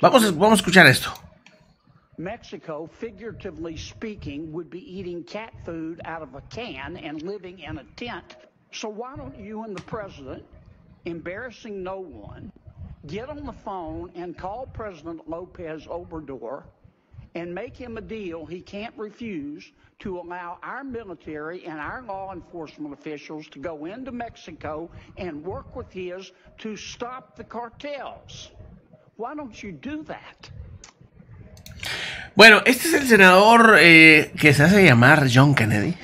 Vamos, vamos a escuchar esto. Mexico, figuratively speaking, would be eating cat food out of a can and living in a tent. So why don't you and the president, embarrassing no one, get on the phone and call President Lopez Obrador and make him a deal he can't refuse to allow our military and our law enforcement officials to go into Mexico and work with his to stop the cartels. Bueno, este es el senador eh, que se hace llamar John Kennedy.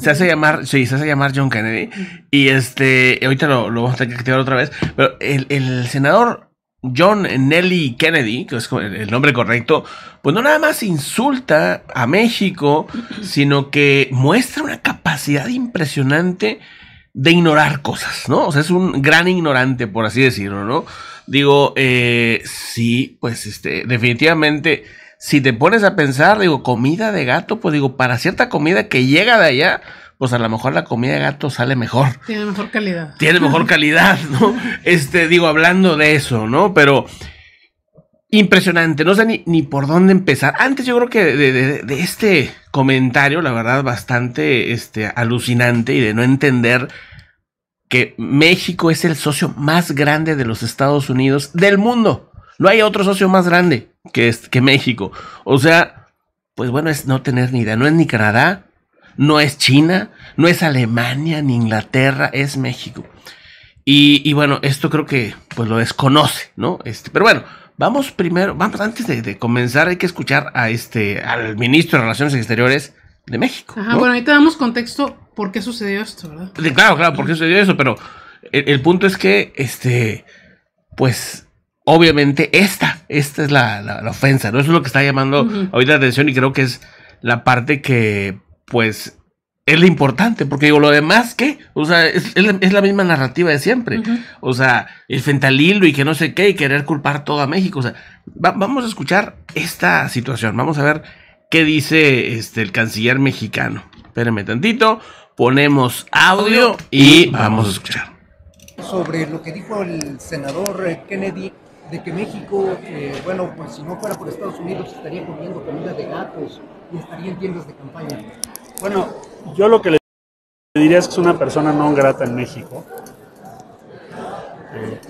Se hace llamar, sí, se hace llamar John Kennedy. Y este, ahorita lo, vamos a tener que activar otra vez. Pero el, el senador John Nelly Kennedy, que es el nombre correcto, pues no nada más insulta a México, sino que muestra una capacidad impresionante de ignorar cosas, ¿no? O sea, es un gran ignorante, por así decirlo, ¿no? Digo, eh, sí, pues este, definitivamente, si te pones a pensar, digo, comida de gato, pues digo, para cierta comida que llega de allá, pues a lo mejor la comida de gato sale mejor. Tiene mejor calidad. Tiene mejor calidad, ¿no? Este, digo, hablando de eso, ¿no? Pero impresionante, no sé ni, ni por dónde empezar. Antes yo creo que de, de este comentario, la verdad, bastante este, alucinante y de no entender que México es el socio más grande de los Estados Unidos del mundo. No hay otro socio más grande que, que México. O sea, pues bueno, es no tener ni idea. No es ni Canadá, no es China, no es Alemania, ni Inglaterra, es México. Y, bueno, esto creo que pues lo desconoce, ¿no? Este, pero bueno, vamos primero, vamos, antes de, de comenzar, hay que escuchar a este, al ministro de Relaciones Exteriores, de México. Ajá, ahí te damos contexto por qué sucedió esto, ¿verdad? claro, claro, por qué sucedió eso, pero el, punto es que, este, pues, obviamente esta, esta es la, la, ofensa, ¿no? Eso es lo que está llamando hoy ahorita la atención y creo que es la parte que, pues, es lo importante, porque digo, lo demás, ¿qué? O sea, es, es, la, misma narrativa de siempre. O sea, el fentalilo y que no sé qué, y querer culpar todo a México. O sea, vamos a escuchar esta situación, vamos a ver qué dice este, el canciller mexicano. Espérenme tantito, ponemos audio y vamos a escuchar. Sobre lo que dijo el senador Kennedy de que México, eh, bueno, pues si no fuera por Estados Unidos estaría comiendo comida de gatos y estaría en tiendas de campaña. Bueno, yo lo que le diría es que es una persona no grata en México.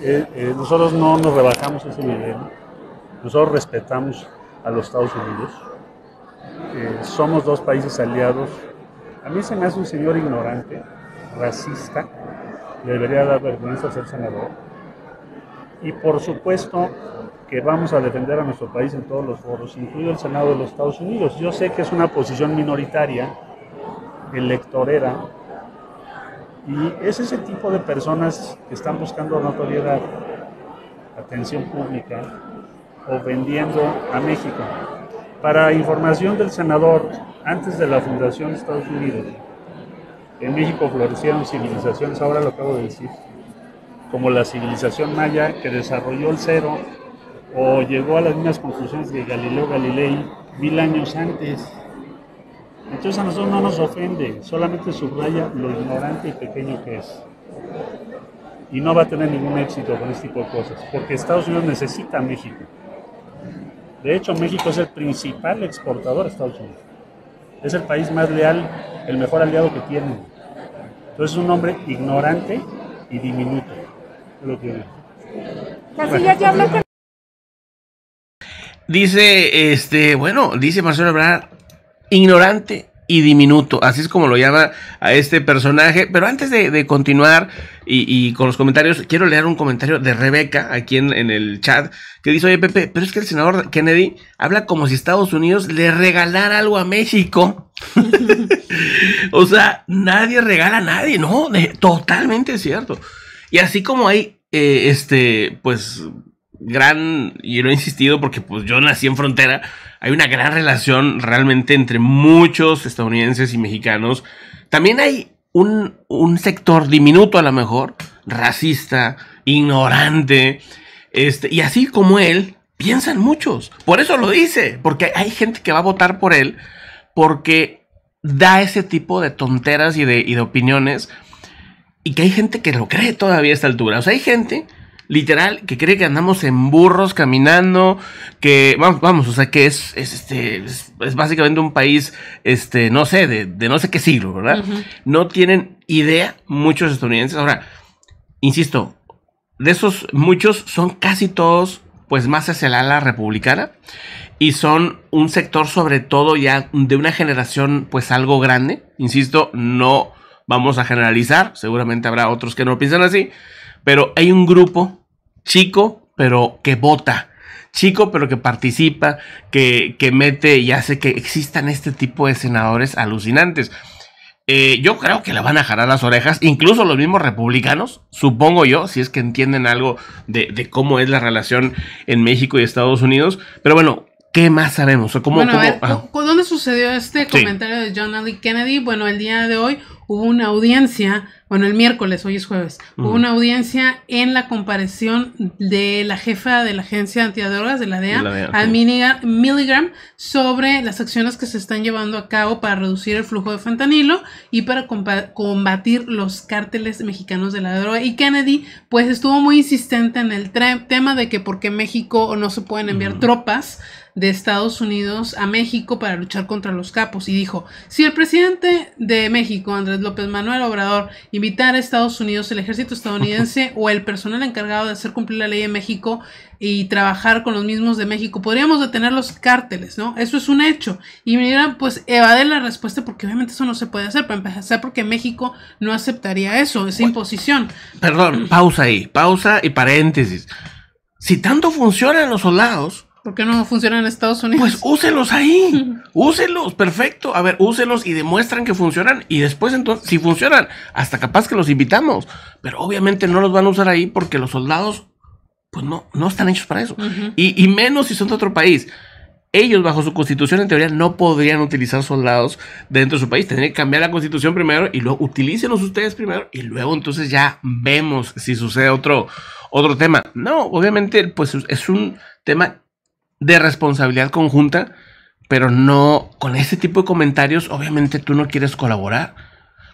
Eh, eh, nosotros no nos rebajamos ese nivel, nosotros respetamos a los Estados Unidos que eh, somos dos países aliados. A mí se me hace un señor ignorante, racista, le debería dar vergüenza ser senador. Y por supuesto que vamos a defender a nuestro país en todos los foros, incluido el Senado de los Estados Unidos. Yo sé que es una posición minoritaria, electorera, y es ese tipo de personas que están buscando notoriedad, atención pública o vendiendo a México. Para información del senador, antes de la fundación de Estados Unidos, en México florecieron civilizaciones, ahora lo acabo de decir, como la civilización maya que desarrolló el cero o llegó a las mismas conclusiones de Galileo Galilei mil años antes. Entonces a nosotros no nos ofende, solamente subraya lo ignorante y pequeño que es. Y no va a tener ningún éxito con este tipo de cosas, porque Estados Unidos necesita a México. De hecho, México es el principal exportador a Estados Unidos. Es el país más leal, el mejor aliado que tiene. Entonces es un hombre ignorante y diminuto. Lo Dice, este, bueno, dice Marcelo Ebrard, ignorante y diminuto. Así es como lo llama a este personaje. Pero antes de, continuar y, con los comentarios, quiero leer un comentario de Rebeca aquí en, en, el chat que dice, oye Pepe, pero es que el senador Kennedy habla como si Estados Unidos le regalara algo a México. o sea, nadie regala a nadie, ¿no? totalmente cierto. Y así como hay, eh, este, pues gran, y lo he insistido porque pues yo nací en frontera, hay una gran relación realmente entre muchos estadounidenses y mexicanos. También hay un, sector diminuto a lo mejor, racista, ignorante, este, y así como él, piensan muchos. Por eso lo dice, porque hay gente que va a votar por él porque da ese tipo de tonteras y de, y de opiniones y que hay gente que lo cree todavía a esta altura. O sea, hay gente literal, que cree que andamos en burros caminando, que vamos, vamos, o sea, que es, este, es, básicamente un país, este, no sé, de, no sé qué siglo, ¿verdad? No tienen idea muchos estadounidenses. Ahora, insisto, de esos muchos son casi todos, pues más hacia el ala republicana y son un sector sobre todo ya de una generación pues algo grande, insisto, no vamos a generalizar, seguramente habrá otros que no piensan así, pero hay un grupo chico, pero que vota. Chico, pero que participa, que, que mete y hace que existan este tipo de senadores alucinantes. Eh, yo creo que le van a jalar las orejas, incluso los mismos republicanos, supongo yo, si es que entienden algo de, de, cómo es la relación en México y Estados Unidos. Pero bueno, ¿Qué más haremos? ¿Cómo, ¿dónde sucedió este comentario de John Alley Kennedy? Bueno, el día de hoy hubo una audiencia, bueno, el miércoles, hoy es jueves, hubo una audiencia en la comparación de la jefa de la Agencia Antidrogas de la DEA, la DEA a Milligram, sobre las acciones que se están llevando a cabo para reducir el flujo de fentanilo y para combatir los cárteles mexicanos de la droga. Y Kennedy, pues, estuvo muy insistente en el tema de que por qué México no se pueden enviar tropas de Estados Unidos a México para luchar contra los capos y dijo, si el presidente de México, Andrés López Manuel Obrador, invitara a Estados Unidos el ejército estadounidense o el personal encargado de hacer cumplir la ley en México y trabajar con los mismos de México, podríamos detener los cárteles, ¿no? Eso es un hecho. Y miran pues evade la respuesta porque obviamente eso no se puede hacer, para empezar porque México no aceptaría eso, esa imposición. Perdón, pausa ahí, pausa y paréntesis. Si tanto funcionan los soldados, ¿Por qué no funcionan en Estados Unidos? Pues úselos ahí. úselos, perfecto. A ver, úselos y demuestran que funcionan. Y después, entonces, si funcionan, hasta capaz que los invitamos. Pero obviamente no los van a usar ahí porque los soldados, pues no, no están hechos para eso. y, menos si son de otro país. Ellos, bajo su constitución, en teoría, no podrían utilizar soldados dentro de su país. Tendrían que cambiar la constitución primero y luego utilícenlos ustedes primero. Y luego, entonces, ya vemos si sucede otro, otro tema. No, obviamente, pues es un tema de responsabilidad conjunta, pero no con ese tipo de comentarios, obviamente tú no quieres colaborar.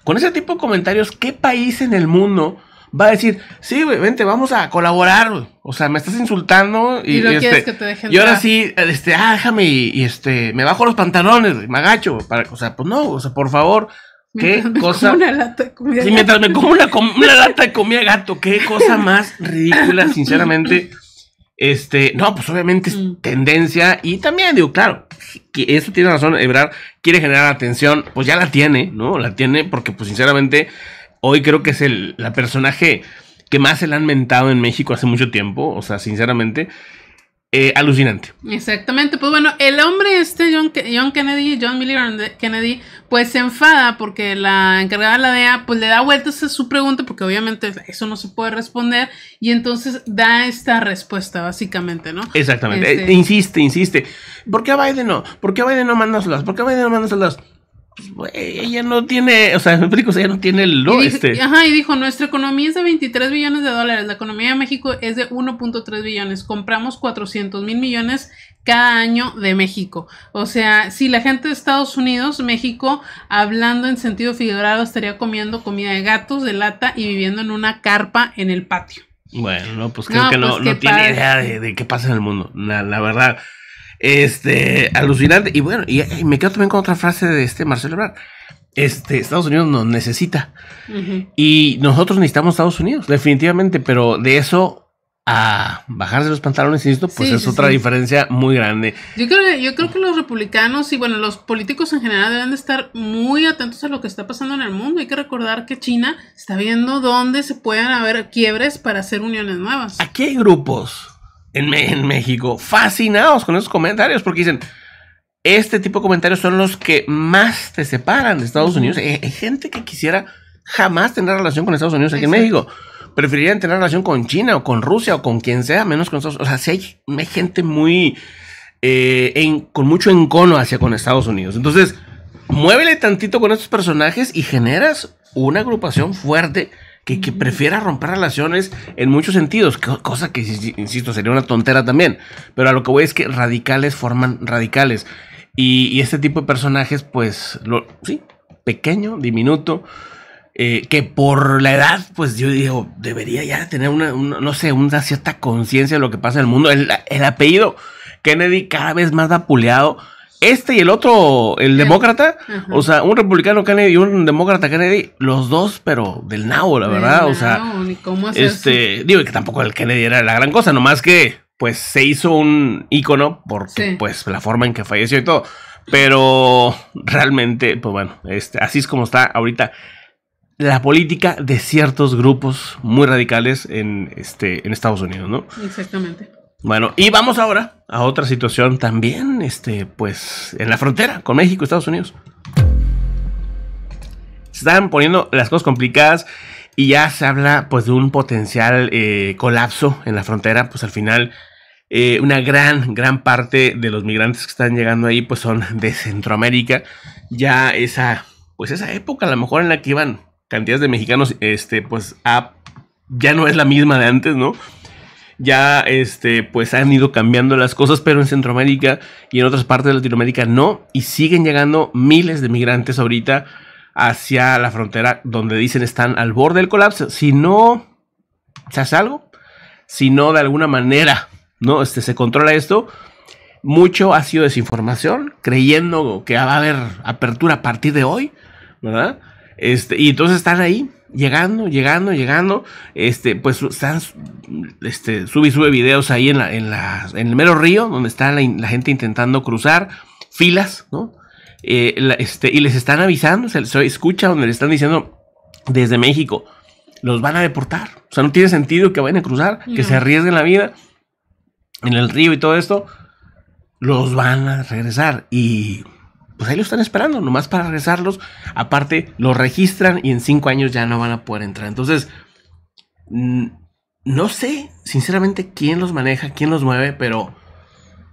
Con ese tipo de comentarios, ¿qué país en el mundo va a decir, sí, güey, vente, vamos a colaborar, O sea, me estás insultando y, y, no este, y ahora sí, este, ah, déjame y, este, me bajo los pantalones, me agacho, o sea, pues no, o sea, por favor, qué cosa. Me como mientras me como una lata de comida gato, qué cosa más ridícula, sinceramente. Este, no, pues obviamente es mm. tendencia y también digo, claro, que eso tiene razón, Ebrar quiere generar atención, pues ya la tiene, ¿no? La tiene porque pues sinceramente hoy creo que es el la personaje que más se le han mentado en México hace mucho tiempo, o sea, sinceramente, eh, alucinante. Exactamente, pues bueno, el hombre este, John, John Kennedy, John Miller Kennedy, pues se enfada porque la encargada de la DEA, pues le da vueltas a su pregunta, porque obviamente eso no se puede responder, y entonces da esta respuesta, básicamente, ¿no? Exactamente, este eh, insiste, insiste. ¿Por qué Biden no? ¿Por qué Biden no las? ¿Por qué Biden no las? Pues, ella no tiene, o sea, me ella no tiene el lo este. Ajá, y dijo, nuestra economía es de 23 billones de dólares, la economía de México es de 1.3 billones, compramos 400 mil millones cada año de México. O sea, si la gente de Estados Unidos, México, hablando en sentido figurado, estaría comiendo comida de gatos, de lata y viviendo en una carpa en el patio. Bueno, pues no, pues creo que no, pues tiene idea de, qué pasa en el mundo. la verdad, este, alucinante. Y bueno, y, me quedo también con otra frase de este Marcelo Ebrard. Este, Estados Unidos nos necesita. Y nosotros necesitamos Estados Unidos, definitivamente, pero de eso a bajarse los pantalones, y esto pues es otra diferencia muy grande. Yo creo, que, yo creo que los republicanos y bueno, los políticos en general deben de estar muy atentos a lo que está pasando en el mundo. Hay que recordar que China está viendo dónde se pueden haber quiebres para hacer uniones nuevas. Aquí hay grupos en, México fascinados con esos comentarios porque dicen, este tipo de comentarios son los que más te separan de Estados Unidos. Eh, hay, gente que quisiera jamás tener relación con Estados Unidos aquí en México. Preferirían tener relación con China o con Rusia o con quien sea, menos con Estados Unidos. O sea, si hay, gente muy... Eh, con mucho encono hacia con Estados Unidos. Entonces, muévele tantito con estos personajes y generas una agrupación fuerte que, prefiera romper relaciones en muchos sentidos, cosa que, insisto, sería una tontera también. Pero a lo que voy es que radicales forman radicales. Y, este tipo de personajes, pues, sí, pequeño, diminuto, eh, que por la edad, pues yo digo, debería ya tener una, no sé, una cierta conciencia de lo que pasa en el mundo. El, apellido Kennedy cada vez más vapuleado este y el otro, el demócrata, o sea, un republicano Kennedy y un demócrata Kennedy, los dos, pero del nabo, la verdad, o sea, este, digo que tampoco el Kennedy era la gran cosa, nomás que, pues, se hizo un ícono por, pues, la forma en que falleció y todo, pero realmente, pues bueno, este, así es como está ahorita la política de ciertos grupos muy radicales en, este, en Estados Unidos, ¿no? Exactamente. Bueno, y vamos ahora a otra situación también, este, pues, en la frontera con México y Estados Unidos. Se están poniendo las cosas complicadas y ya se habla, pues, de un potencial eh, colapso en la frontera, pues, al final... Eh, una gran, gran parte de los migrantes que están llegando ahí, pues son de Centroamérica. Ya esa, pues esa época, a lo mejor en la que iban cantidades de mexicanos, este, pues ya no es la misma de antes, ¿no? ya este, pues han ido cambiando las cosas, pero en Centroamérica y en otras partes de Latinoamérica no, y siguen llegando miles de migrantes ahorita hacia la frontera donde dicen están al borde del colapso. Si no se hace algo, si no de alguna manera no este, se controla esto, mucho ha sido desinformación, creyendo que va a haber apertura a partir de hoy, ¿verdad? Este, y entonces están ahí llegando, llegando, llegando, este, pues están, este, sube y sube videos ahí en, en, el mero río, donde está la, gente intentando cruzar, filas, ¿no? Eh, este, y les están avisando, se, escucha donde le están diciendo desde México, los van a deportar. O sea, no tiene sentido que vayan a cruzar, que se arriesguen la vida en el río y todo esto. Los van a regresar. Y pues ahí lo están esperando, nomás para regresarlos. Aparte, los registran y en cinco años ya no van a poder entrar. Entonces, mm, no sé, sinceramente, quién los maneja, quién los mueve, pero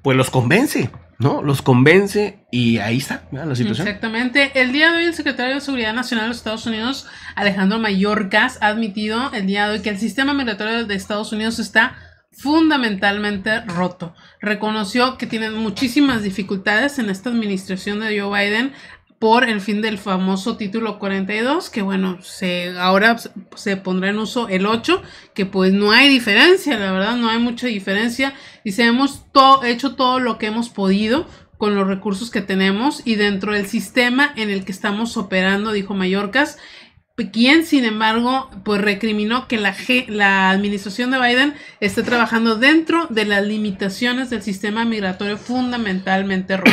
pues los convence, ¿no? Los convence y ahí está la situación. Exactamente. El día de hoy el secretario de Seguridad Nacional de los Estados Unidos, Alejandro Mayorkas, ha admitido el día de hoy que el sistema migratorio de Estados Unidos está fundamentalmente roto. Reconoció que tienen muchísimas dificultades en esta administración de Joe Biden por el fin del famoso título 42, que bueno, se, ahora se pondrá en uso el 8, que pues no hay diferencia, la verdad, no hay mucha diferencia. Y se hemos hecho todo lo que hemos podido con los recursos que tenemos y dentro del sistema en el que estamos operando, dijo Mallorcas, quien sin embargo pues recriminó que la, la administración de Biden está trabajando dentro de las limitaciones del sistema migratorio fundamentalmente roto.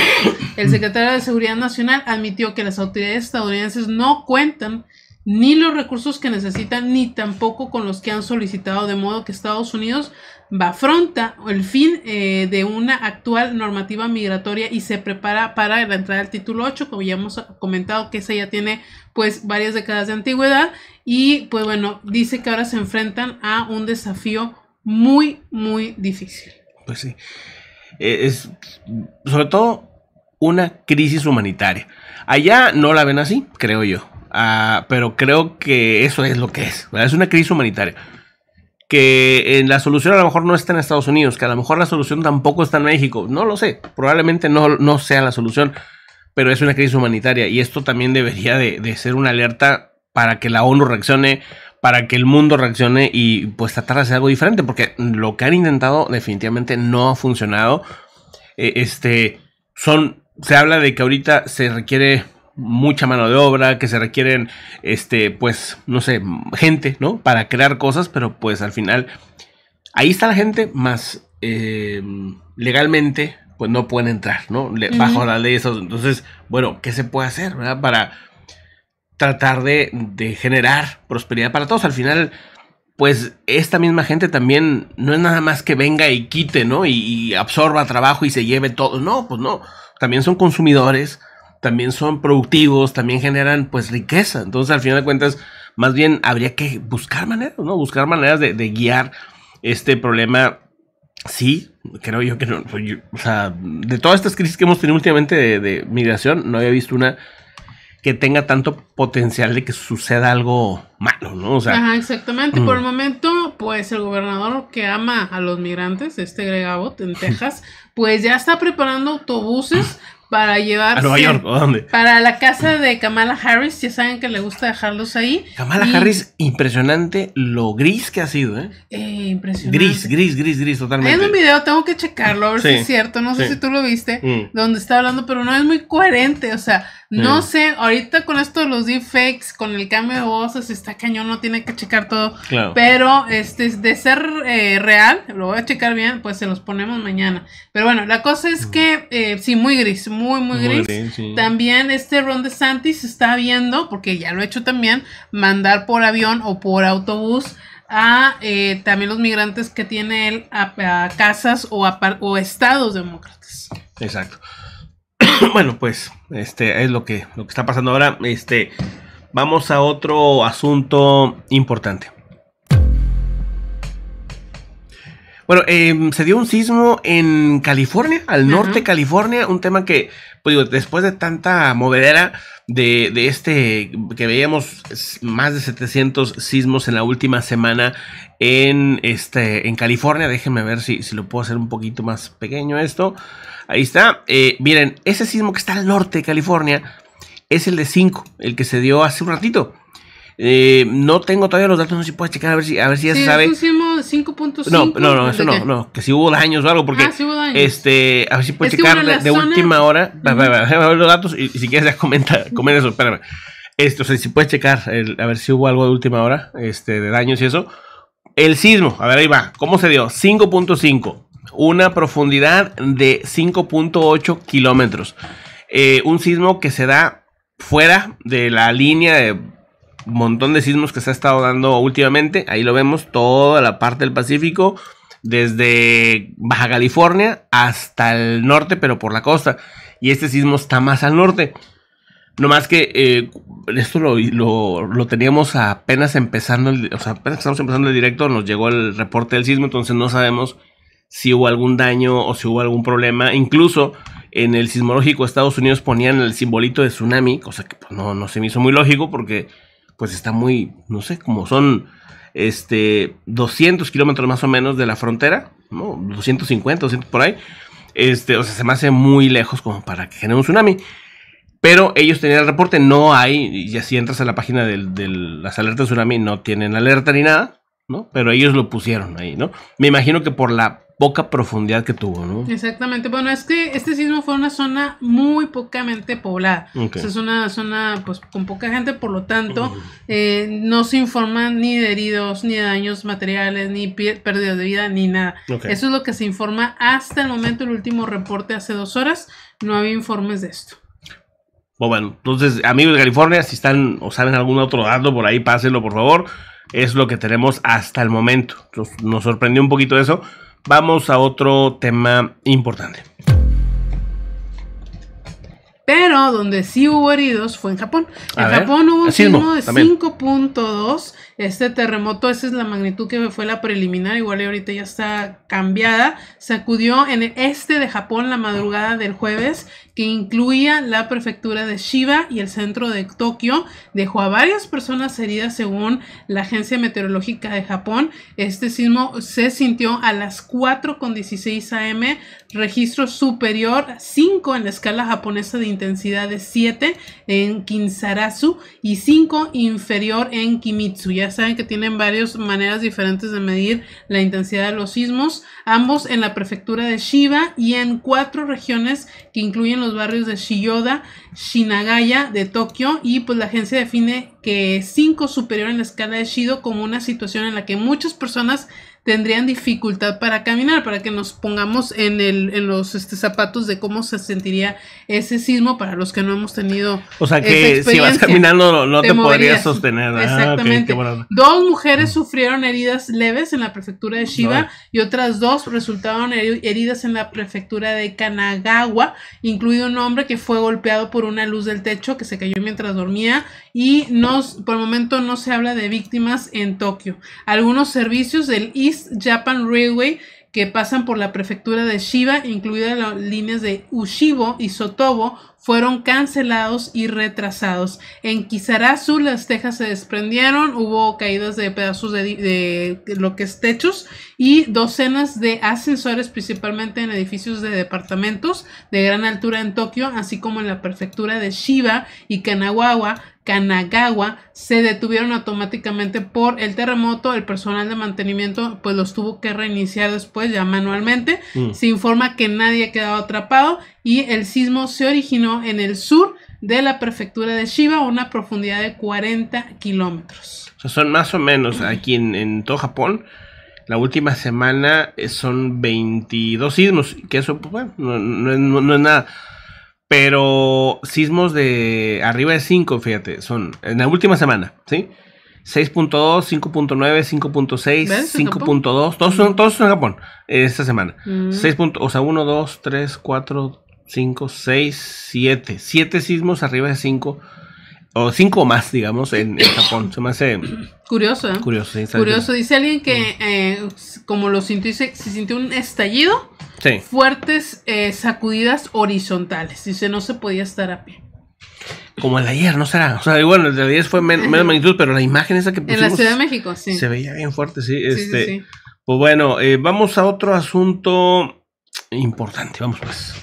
El secretario de Seguridad Nacional admitió que las autoridades estadounidenses no cuentan ni los recursos que necesitan, ni tampoco con los que han solicitado, de modo que Estados Unidos va afronta el fin eh, de una actual normativa migratoria y se prepara para la entrada al título 8, como ya hemos comentado que esa ya tiene pues varias décadas de antigüedad y pues bueno, dice que ahora se enfrentan a un desafío muy, muy difícil. Pues sí, e, es sobre todo una crisis humanitaria. Allá no la ven así, creo yo Ah, pero creo que eso es lo que es. Es una crisis humanitaria. Que en eh, la solución a lo mejor no está en Estados Unidos, que a lo mejor la solución tampoco está en México. No lo sé. Probablemente no, no sea la solución, pero es una crisis humanitaria. Y esto también debería de, ser una alerta para que la ONU reaccione, para que el mundo reaccione y pues tratar de hacer algo diferente, porque lo que han intentado definitivamente no ha funcionado. Eh, este, son, se habla de que ahorita se requiere mucha mano de obra, que se requieren, este, pues, no sé, gente, ¿no? Para crear cosas, pero pues al final ahí está la gente, más em, legalmente, pues no pueden entrar, ¿no? Bajo la ley, eso. Entonces, bueno, ¿qué se puede hacer, verdad? Para tratar de, generar prosperidad para todos. Al final, pues esta misma gente también no es nada más que venga y quite, ¿no? Y, y, absorba trabajo y se lleve todo. No, pues no. También son consumidores, también son productivos, también generan pues riqueza. Entonces, al final de cuentas, más bien habría que buscar maneras, ¿no? Buscar maneras de, guiar este problema. Sí, creo yo que no. o sea, de todas estas crisis que hemos tenido últimamente de, migración, no había visto una que tenga tanto potencial de que suceda algo malo, ¿no? O sea, Ajá, exactamente. Mm. Por el momento, pues el gobernador que ama a los migrantes, este Greg Abbott en Texas, pues ya está preparando autobuses para llevar a Nueva York o dónde para la casa de Kamala Harris ya saben que le gusta dejarlos ahí Kamala Harris impresionante lo gris que ha sido ¿eh? eh, impresionante gris gris gris gris totalmente en un video tengo que checarlo a ver si es cierto no sé si tú lo viste mm. donde está hablando pero no es muy coherente o sea no mm. sé ahorita con esto de los deepfakes con el cambio de voces está cañón no tiene que checar todo claro. pero este de ser eh, real lo voy a checar bien pues se los ponemos mañana pero bueno la cosa es mm. que eh, sí muy gris muy muy, muy, gris. También este Ron DeSantis está viendo, porque ya lo ha hecho también, mandar por avión o por autobús a eh, también los migrantes que tiene él a, casas o, a, estados demócratas. Exacto. bueno, pues este es lo que, lo que está pasando ahora. Este, vamos a otro asunto importante. Bueno, em, se dio un sismo en California, al norte de California, un tema que, pues después de tanta movedera de, este, que veíamos más de 700 sismos en la última semana en, este, en California, déjenme ver si, si lo puedo hacer un poquito más pequeño esto. Ahí está, eh, miren, ese sismo que está al norte de California es el de 5, el que se dio hace un ratito. Eh, no tengo todavía los datos, no sé si puedes checar a ver si, ya se sabe. 5.5. No, no, no, eso no, que si hubo daños o algo, porque ah, este, a ver si puedes checar de, última hora. ver los datos y, si quieres ya comenta, eso, espérame. Esto, si puedes checar, a ver si hubo algo de última hora, este, de daños y eso. El sismo, a ver, ahí va. ¿Cómo se dio? 5.5. Una profundidad de 5.8 kilómetros. Eh, un sismo que se da fuera de la línea de montón de sismos que se ha estado dando últimamente. Ahí lo vemos, toda la parte del Pacífico, desde Baja California hasta el norte, pero por la costa. Y este sismo está más al norte. No más que eh, esto lo, teníamos apenas empezando, el, o sea, apenas estamos empezando el directo, nos llegó el reporte del sismo, entonces no sabemos si hubo algún daño o si hubo algún problema. Incluso en el sismológico de Estados Unidos ponían el simbolito de tsunami, cosa que pues, no, no se me hizo muy lógico porque pues está muy, no sé, como son este, 200 kilómetros más o menos de la frontera, ¿no? 250, 200 por ahí. Este, o sea, se me hace muy lejos como para que genere un tsunami. Pero ellos tenían el reporte, no hay, y si entras a la página de las alertas de tsunami, no tienen alerta ni nada, ¿no? Pero ellos lo pusieron ahí, ¿no? Me imagino que por la poca profundidad que tuvo, ¿no? Exactamente. Bueno, es que este sismo fue una zona muy pocamente poblada. es una zona pues con poca gente, por lo tanto, eh, no se informan ni de heridos, ni de daños materiales, ni pérdidas de vida, ni nada. Eso es lo que se informa hasta el momento, el último reporte hace dos horas. No había informes de esto. Pues bueno, entonces, amigos de California, si están o saben algún otro dato por ahí, pásenlo, por favor. Es lo que tenemos hasta el momento. nos sorprendió un poquito eso vamos a otro tema importante. Pero donde sí hubo heridos fue en Japón. En Japón hubo un sismo de 5.2. Este terremoto, esa es la magnitud que fue la preliminar, igual ahorita ya está cambiada. Sacudió en el este de Japón la madrugada del jueves que incluía la prefectura de Shiba y el centro de Tokio, dejó a varias personas heridas según la Agencia Meteorológica de Japón. Este sismo se sintió a las 4.16 am, registro superior 5 en la escala japonesa de intensidad de 7 en Kinsarazu y 5 inferior en Kimitsu. Ya saben que tienen varias maneras diferentes de medir la intensidad de los sismos, ambos en la prefectura de Shiba y en cuatro regiones que incluyen los barrios de Shiyoda, Shinagaya de Tokio y pues la agencia define que 5 superior en la escala de Shido como una situación en la que muchas personas tendrían dificultad para caminar, para que nos pongamos en, el, en los este, zapatos de cómo se sentiría ese sismo para los que no hemos tenido. O sea que si vas caminando no te, podrías sostener. Exactamente. Dos mujeres sufrieron heridas leves en la prefectura de Shiba y otras dos resultaron heridas en la prefectura de Kanagawa, incluido un hombre que fue golpeado por una luz del techo que se cayó mientras dormía y nos, por el momento no se habla de víctimas en Tokio. Algunos servicios del Japan Railway que pasan por la prefectura de Shiba, incluidas las líneas de Ushibo y Sotobo, fueron cancelados y retrasados. En Kisarazu las tejas se desprendieron, hubo caídas de pedazos de, de, lo que es techos y docenas de ascensores, principalmente en edificios de departamentos de gran altura en Tokio, así como en la prefectura de Shiba y Kanagawa, Kanagawa se detuvieron automáticamente por el terremoto. El personal de mantenimiento pues los tuvo que reiniciar después ya manualmente. Mm. Se informa que nadie ha quedado atrapado y el sismo se originó en el sur de la prefectura de Shiba a una profundidad de 40 kilómetros. son más o menos aquí en, todo Japón. La última semana eh, son 22 sismos, que eso pues, no es nada. Pero sismos de arriba de 5, fíjate, son en la última semana, ¿sí? 6.2, 5.9, 5.6, 5.2, todos son, en Japón esta semana. Mm. o sea, 1, 2, 3, 4, 5, 6, 7. 7 sismos arriba de 5 o 5, más, digamos, en, Japón. Se me hace curioso. ¿eh? Curioso, sí, Curioso. Dice alguien que mm. eh, como lo sintió, se sintió un estallido Fuertes eh, sacudidas horizontales. Dice, no se podía estar a pie. Como el ayer, ¿no será? O sea, bueno, el de ayer fue menos magnitud, pero la imagen esa que pusimos... En la Ciudad de México, sí. Se veía bien fuerte, sí. Este, Pues bueno, eh, vamos a otro asunto importante. Vamos pues.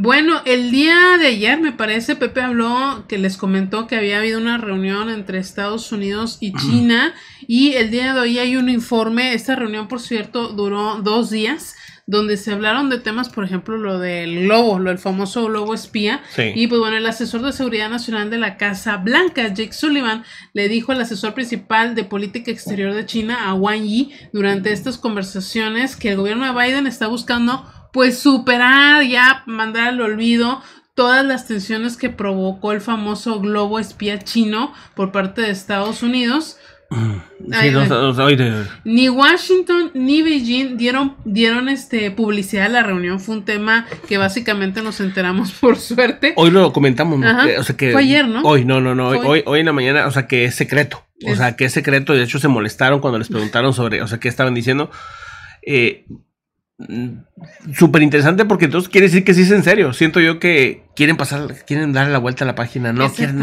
Bueno, el día de ayer me parece, Pepe habló que les comentó que había habido una reunión entre Estados Unidos y China y el día de hoy hay un informe, esta reunión por cierto duró dos días donde se hablaron de temas, por ejemplo, lo del lobo, lo del famoso lobo espía. Y pues bueno, el asesor de seguridad nacional de la Casa Blanca, Jake Sullivan, le dijo al asesor principal de política exterior de China, a Wang Yi, durante estas conversaciones que el gobierno de Biden está buscando pues superar, ya mandar al olvido todas las tensiones que provocó el famoso globo espía chino por parte de Estados Unidos. Ni Washington ni Beijing dieron, dieron este, publicidad a la reunión. Fue un tema que básicamente nos enteramos por suerte. Hoy lo comentamos, o sea que, Fue ayer, ¿no? Hoy, no, no, no. Hoy, hoy, en la mañana, o sea que es secreto. O sea que es secreto. De hecho, se molestaron cuando les preguntaron sobre, o sea, qué estaban diciendo. Eh, Mm, súper interesante porque entonces quiere decir que sí es en serio. Siento yo que quieren pasar, quieren darle la vuelta a la página, no quieren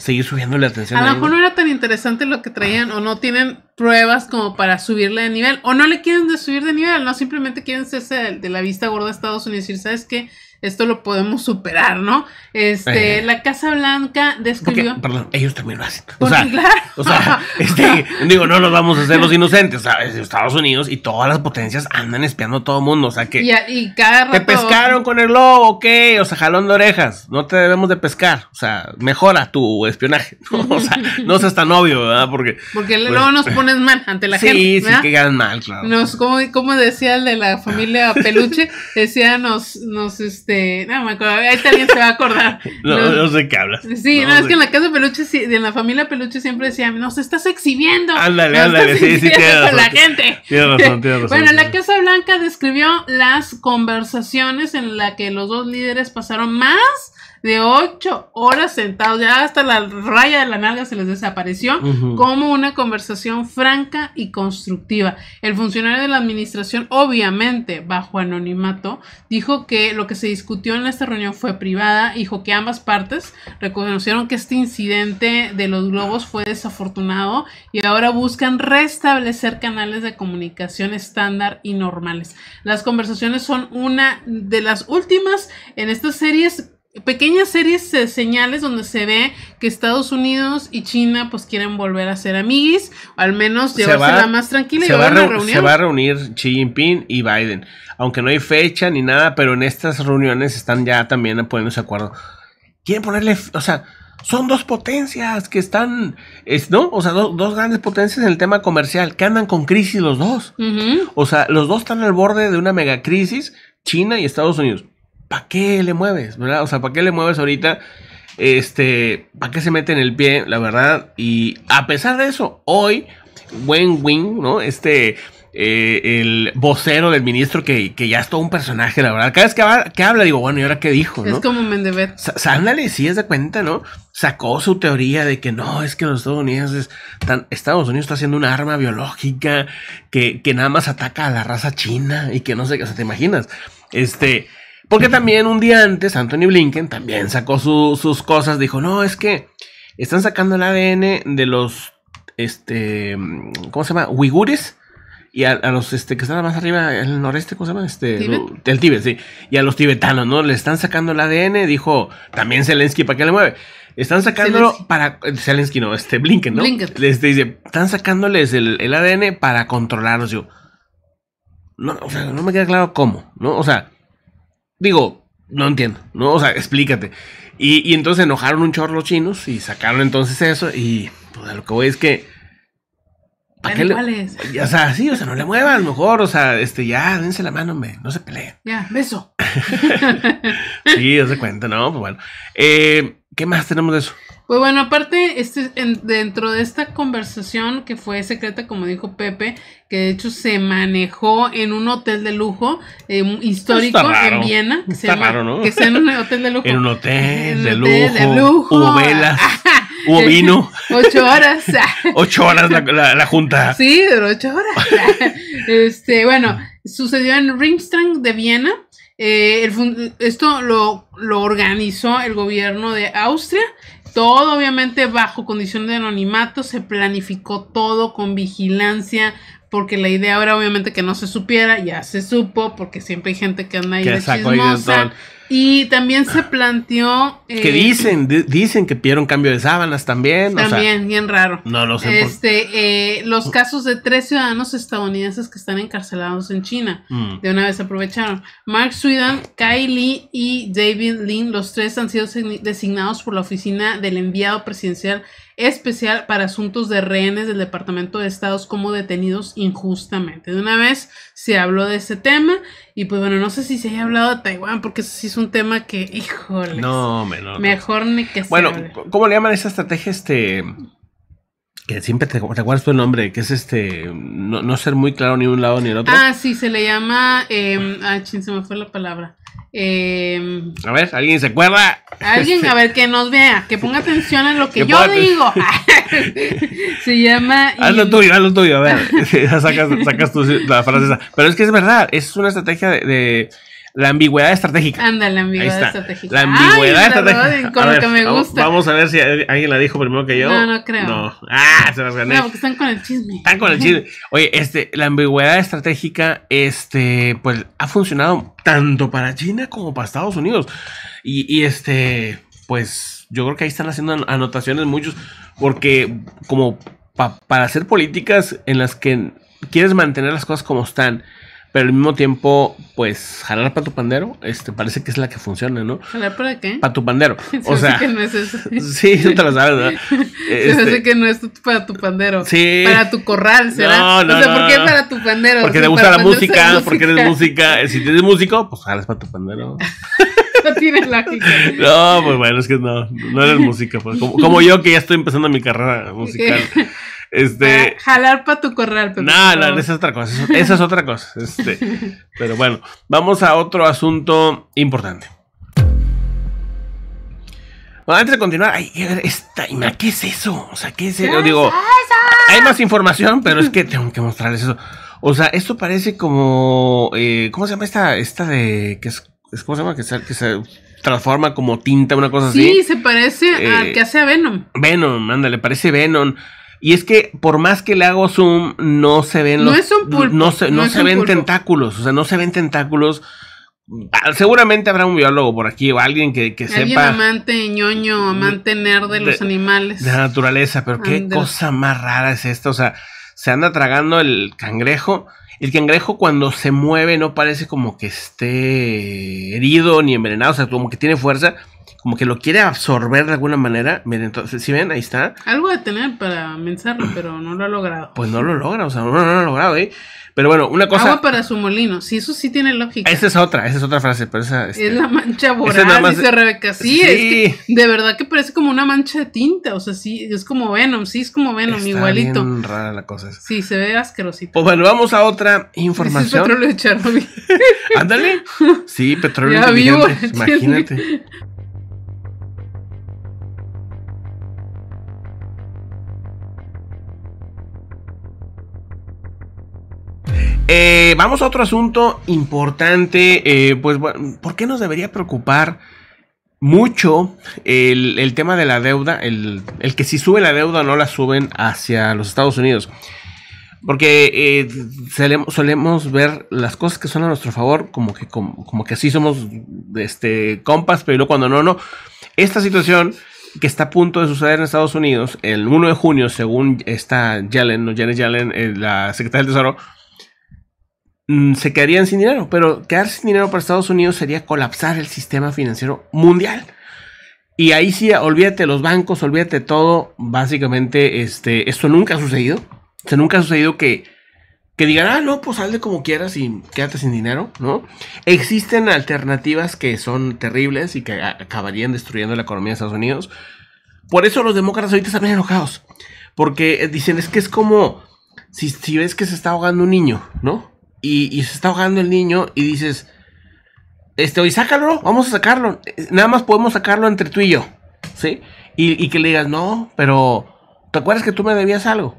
seguir la atención. A lo mejor no era tan interesante lo que traían o no tienen pruebas como para subirle de nivel o no le quieren de subir de nivel, no simplemente quieren hacerse de, de la vista gorda a Estados Unidos y decir, ¿sabes qué? esto lo podemos superar, ¿no? Este, eh. la Casa Blanca descubrió. perdón, ellos también lo hacen. O sea, o sea este, digo, no nos vamos a hacer los inocentes. o sea, Estados Unidos y todas las potencias andan espiando a todo el mundo. O sea que. Y, cada rato... Te pescaron con el lobo, ok. O sea, jalón de orejas. No te debemos de pescar. O sea, mejora tu espionaje. O sea, no seas tan obvio, ¿verdad? Porque. Porque pues, luego nos pones mal ante la gente. Sí, sí, que ganan mal, claro. Nos, como, como decía el de la familia Peluche, decía, nos, nos, este, este, no me acuerdo, ahí también se va a acordar. no, sé qué hablas. Sí, no, es que en la casa peluche, en la familia peluche siempre decían, nos estás exhibiendo. Ándale, ándale, sí, sí, tienes razón. la gente. Tienes razón, tienes razón. Bueno, la Casa Blanca describió las conversaciones en las que los dos líderes pasaron más de ocho horas sentados, ya hasta la raya de la nalga se les desapareció, como una conversación franca y constructiva. El funcionario de la administración, obviamente bajo anonimato, dijo que lo que se discutió en esta reunión fue privada, dijo que ambas partes reconocieron que este incidente de los globos fue desafortunado y ahora buscan restablecer canales de comunicación estándar y normales. Las conversaciones son una de las últimas en estas series pequeñas series de señales donde se ve que Estados Unidos y China pues quieren volver a ser amigos al menos llevársela más tranquila y se va a reunir. Se va a reunir Xi Jinping y Biden, aunque no hay fecha ni nada, pero en estas reuniones están ya también poniéndose acuerdo. Quieren ponerle, o sea, son dos potencias que están, ¿no? O sea, dos grandes potencias en el tema comercial, que andan con crisis los dos. O sea, los dos están al borde de una mega crisis, China y Estados Unidos. ¿para qué le mueves? O sea, ¿para qué le mueves ahorita? Este, ¿para qué se mete en el pie? La verdad. Y a pesar de eso, hoy, Wen Wing, ¿no? Este, eh, el vocero del ministro que, que, ya es todo un personaje, la verdad. Cada vez que, habla, que habla digo, bueno, ¿y ahora qué dijo? Es como Mendebet. Sándale, si es de cuenta, ¿no? Sacó su teoría de que no, es que los Estados Unidos, están Estados Unidos está haciendo un arma biológica que, que, nada más ataca a la raza china y que no sé qué, o sea, ¿te imaginas? Este, porque también un día antes, Anthony Blinken también sacó sus cosas, dijo, no, es que están sacando el ADN de los, este, ¿cómo se llama? Uigures. Y a, los este, que están más arriba, el noreste, ¿cómo se llama? Este, El Tíbet, sí. Y a los tibetanos, ¿no? Le están sacando el ADN, dijo también Zelensky, ¿para qué le mueve? Están sacándolo para. Zelensky no, este Blinken, ¿no? Blinken. Este, dice, están sacándoles el, ADN para controlarlos. Yo. No, o sea, no me queda claro cómo, ¿no? O sea, digo, no entiendo, ¿no? O sea, explícate. Y, y entonces enojaron un chorro los chinos y sacaron entonces eso y pues, lo que voy es que... ¿Para qué le, o sea, sí, o sea, no le muevan, mejor, o sea, este, ya, dense la mano, no se peleen. Ya, beso. sí, se cuenta, no, pues bueno. Eh, ¿Qué más tenemos de eso? Pues bueno, aparte, este, dentro de esta conversación que fue secreta, como dijo Pepe, que de hecho se manejó en un hotel de lujo eh, histórico en Viena. Que Está se ¿no? Que sea en un hotel de lujo. en un hotel, de, lujo, Hubo velas. hubo vino. ocho horas. ocho horas la, junta. Sí, duró ocho horas. este, bueno, sucedió en Rimstrang de Viena. Eh, esto lo, lo organizó el gobierno de Austria todo obviamente bajo condición de anonimato, se planificó todo con vigilancia, porque la idea era obviamente que no se supiera, ya se supo, porque siempre hay gente que anda ahí de chismosa. Y también se planteó. que eh, dicen, dicen que pidieron cambio de sábanas también. También, bien raro. No lo sé. Este, eh, los casos de tres ciudadanos estadounidenses que están encarcelados en China. Mm. De una vez aprovecharon. Mark Sweden, Kylie y David Lin, los tres han sido designados por la oficina del enviado presidencial especial para asuntos de rehenes del Departamento de Estados como detenidos injustamente. De una vez se habló de ese tema y pues bueno, no sé si se haya hablado de Taiwán porque eso sí es un tema que, híjole. No, Mejor ni que Bueno, ¿cómo le llaman esa estrategia este que siempre te, acuerdas tu nombre, que es este, no, ser muy claro ni un lado ni el otro. Ah, sí, se le llama, em, ah, chin, se me fue la palabra. Em, a ver, ¿alguien se acuerda? Alguien, a ver, que nos vea, que ponga atención a lo que, yo digo. se llama... Haz lo tuyo, haz tuyo, a ver. sacas, sacas la frase esa. Pero es que es verdad, es una estrategia de la ambigüedad estratégica. Anda, la ambigüedad estratégica. La ambigüedad estratégica. que me gusta. Vamos, a ver si alguien la dijo primero que yo. No, no creo. No. Ah, se las gané. No, que están con el chisme. Están con el chisme. Oye, este, la ambigüedad estratégica, este, pues ha funcionado tanto para China como para Estados Unidos. Y, este, pues yo creo que ahí están haciendo anotaciones muchos, porque como para hacer políticas en las que quieres mantener las cosas como están, pero al mismo tiempo pues jalar para tu pandero, este, parece que es la que funciona, ¿no? ¿Jalar para qué? Para tu pandero. o sea, que no es eso. sí, tú te lo sabes, ¿verdad? Este... Se que no es para tu pandero. Sí. Para tu corral, ¿será? No, no, o sea, ¿por qué para tu pandero? Porque te gusta la música, porque eres música. Eh, si tienes músico, pues jalas para tu pandero. no tiene lógica. No, pues bueno, es que no, no eres música, pues, Como, yo que ya estoy empezando mi carrera musical. Este. jalar para tu corral, pero. No, no, esa es otra cosa. Esa es otra cosa. Este, pero bueno, vamos a otro asunto importante. Bueno, antes de continuar, ay, esta, ¿qué es eso? O sea, ¿qué es eso? Yo digo, hay más información, pero es que tengo que mostrarles eso. O sea, esto parece como, eh, ¿cómo se llama esta, esta de, que es ¿Cómo se llama? Que se, que se transforma como tinta, una cosa así. Sí, se parece al eh, que hace a Venom. Venom, ándale, parece Venom. Y es que por más que le hago zoom, no se ven los. No No se, ven tentáculos. O sea, no se ven tentáculos. Ah, seguramente habrá un biólogo por aquí o alguien que, que ¿Alguien sepa. amante ñoño, amante nerd de los animales. De la naturaleza, pero qué cosa más rara es esta. O sea, se anda tragando el cangrejo el cangrejo cuando se mueve no parece como que esté herido ni envenenado, o sea, como que tiene fuerza, como que lo quiere absorber de alguna manera. Miren, entonces, si ven, ahí está. Algo de tener para pensarlo, pero no lo ha logrado. Pues no lo logra, o sea, no, lo ha logrado, ¿eh? Pero bueno, una cosa. Agua para su molino, sí, eso sí tiene lógica. Esa es otra, esa es otra frase, pero esa. Este, es la mancha voraz, dice Rebeca. Sí, sí. de verdad que parece como una mancha de tinta, o sea, sí, es como Venom, sí, es como Venom, igualito. Bien rara la cosa Sí, se ve asquerosito. Pues bueno, vamos a otra información. Es petróleo de Chernobyl. Ándale. Sí, petróleo de imagínate. Eh, vamos a otro asunto importante. Eh, pues, ¿por qué nos debería preocupar mucho el, tema de la deuda? El, el, que si sube la deuda no la suben hacia los Estados Unidos. Porque eh, solemos, ver las cosas que son a nuestro favor, como que, como, que así somos este, compas, pero cuando no, no. Esta situación que está a punto de suceder en Estados Unidos, el 1 de junio, según está Yellen, Janet Yellen, la secretaria del Tesoro, Mm, se quedarían sin dinero, pero quedar sin dinero para Estados Unidos sería colapsar el sistema financiero mundial. Y ahí sí, olvídate los bancos, olvídate todo. Básicamente, este, esto nunca ha sucedido. O nunca ha sucedido que, que digan, ah, no, pues sal como quieras y quédate sin dinero, ¿no? Existen alternativas que son terribles y que acabarían destruyendo la economía de Estados Unidos. Por eso los demócratas ahorita están enojados. Porque eh, dicen, es que es como si, si ves que se está ahogando un niño, ¿no? y, se está ahogando el niño y dices, este, hoy sácalo, vamos a sacarlo. Nada más podemos sacarlo entre tú y yo, ¿sí? Y, que le digas, no, pero ¿te acuerdas que tú me debías algo?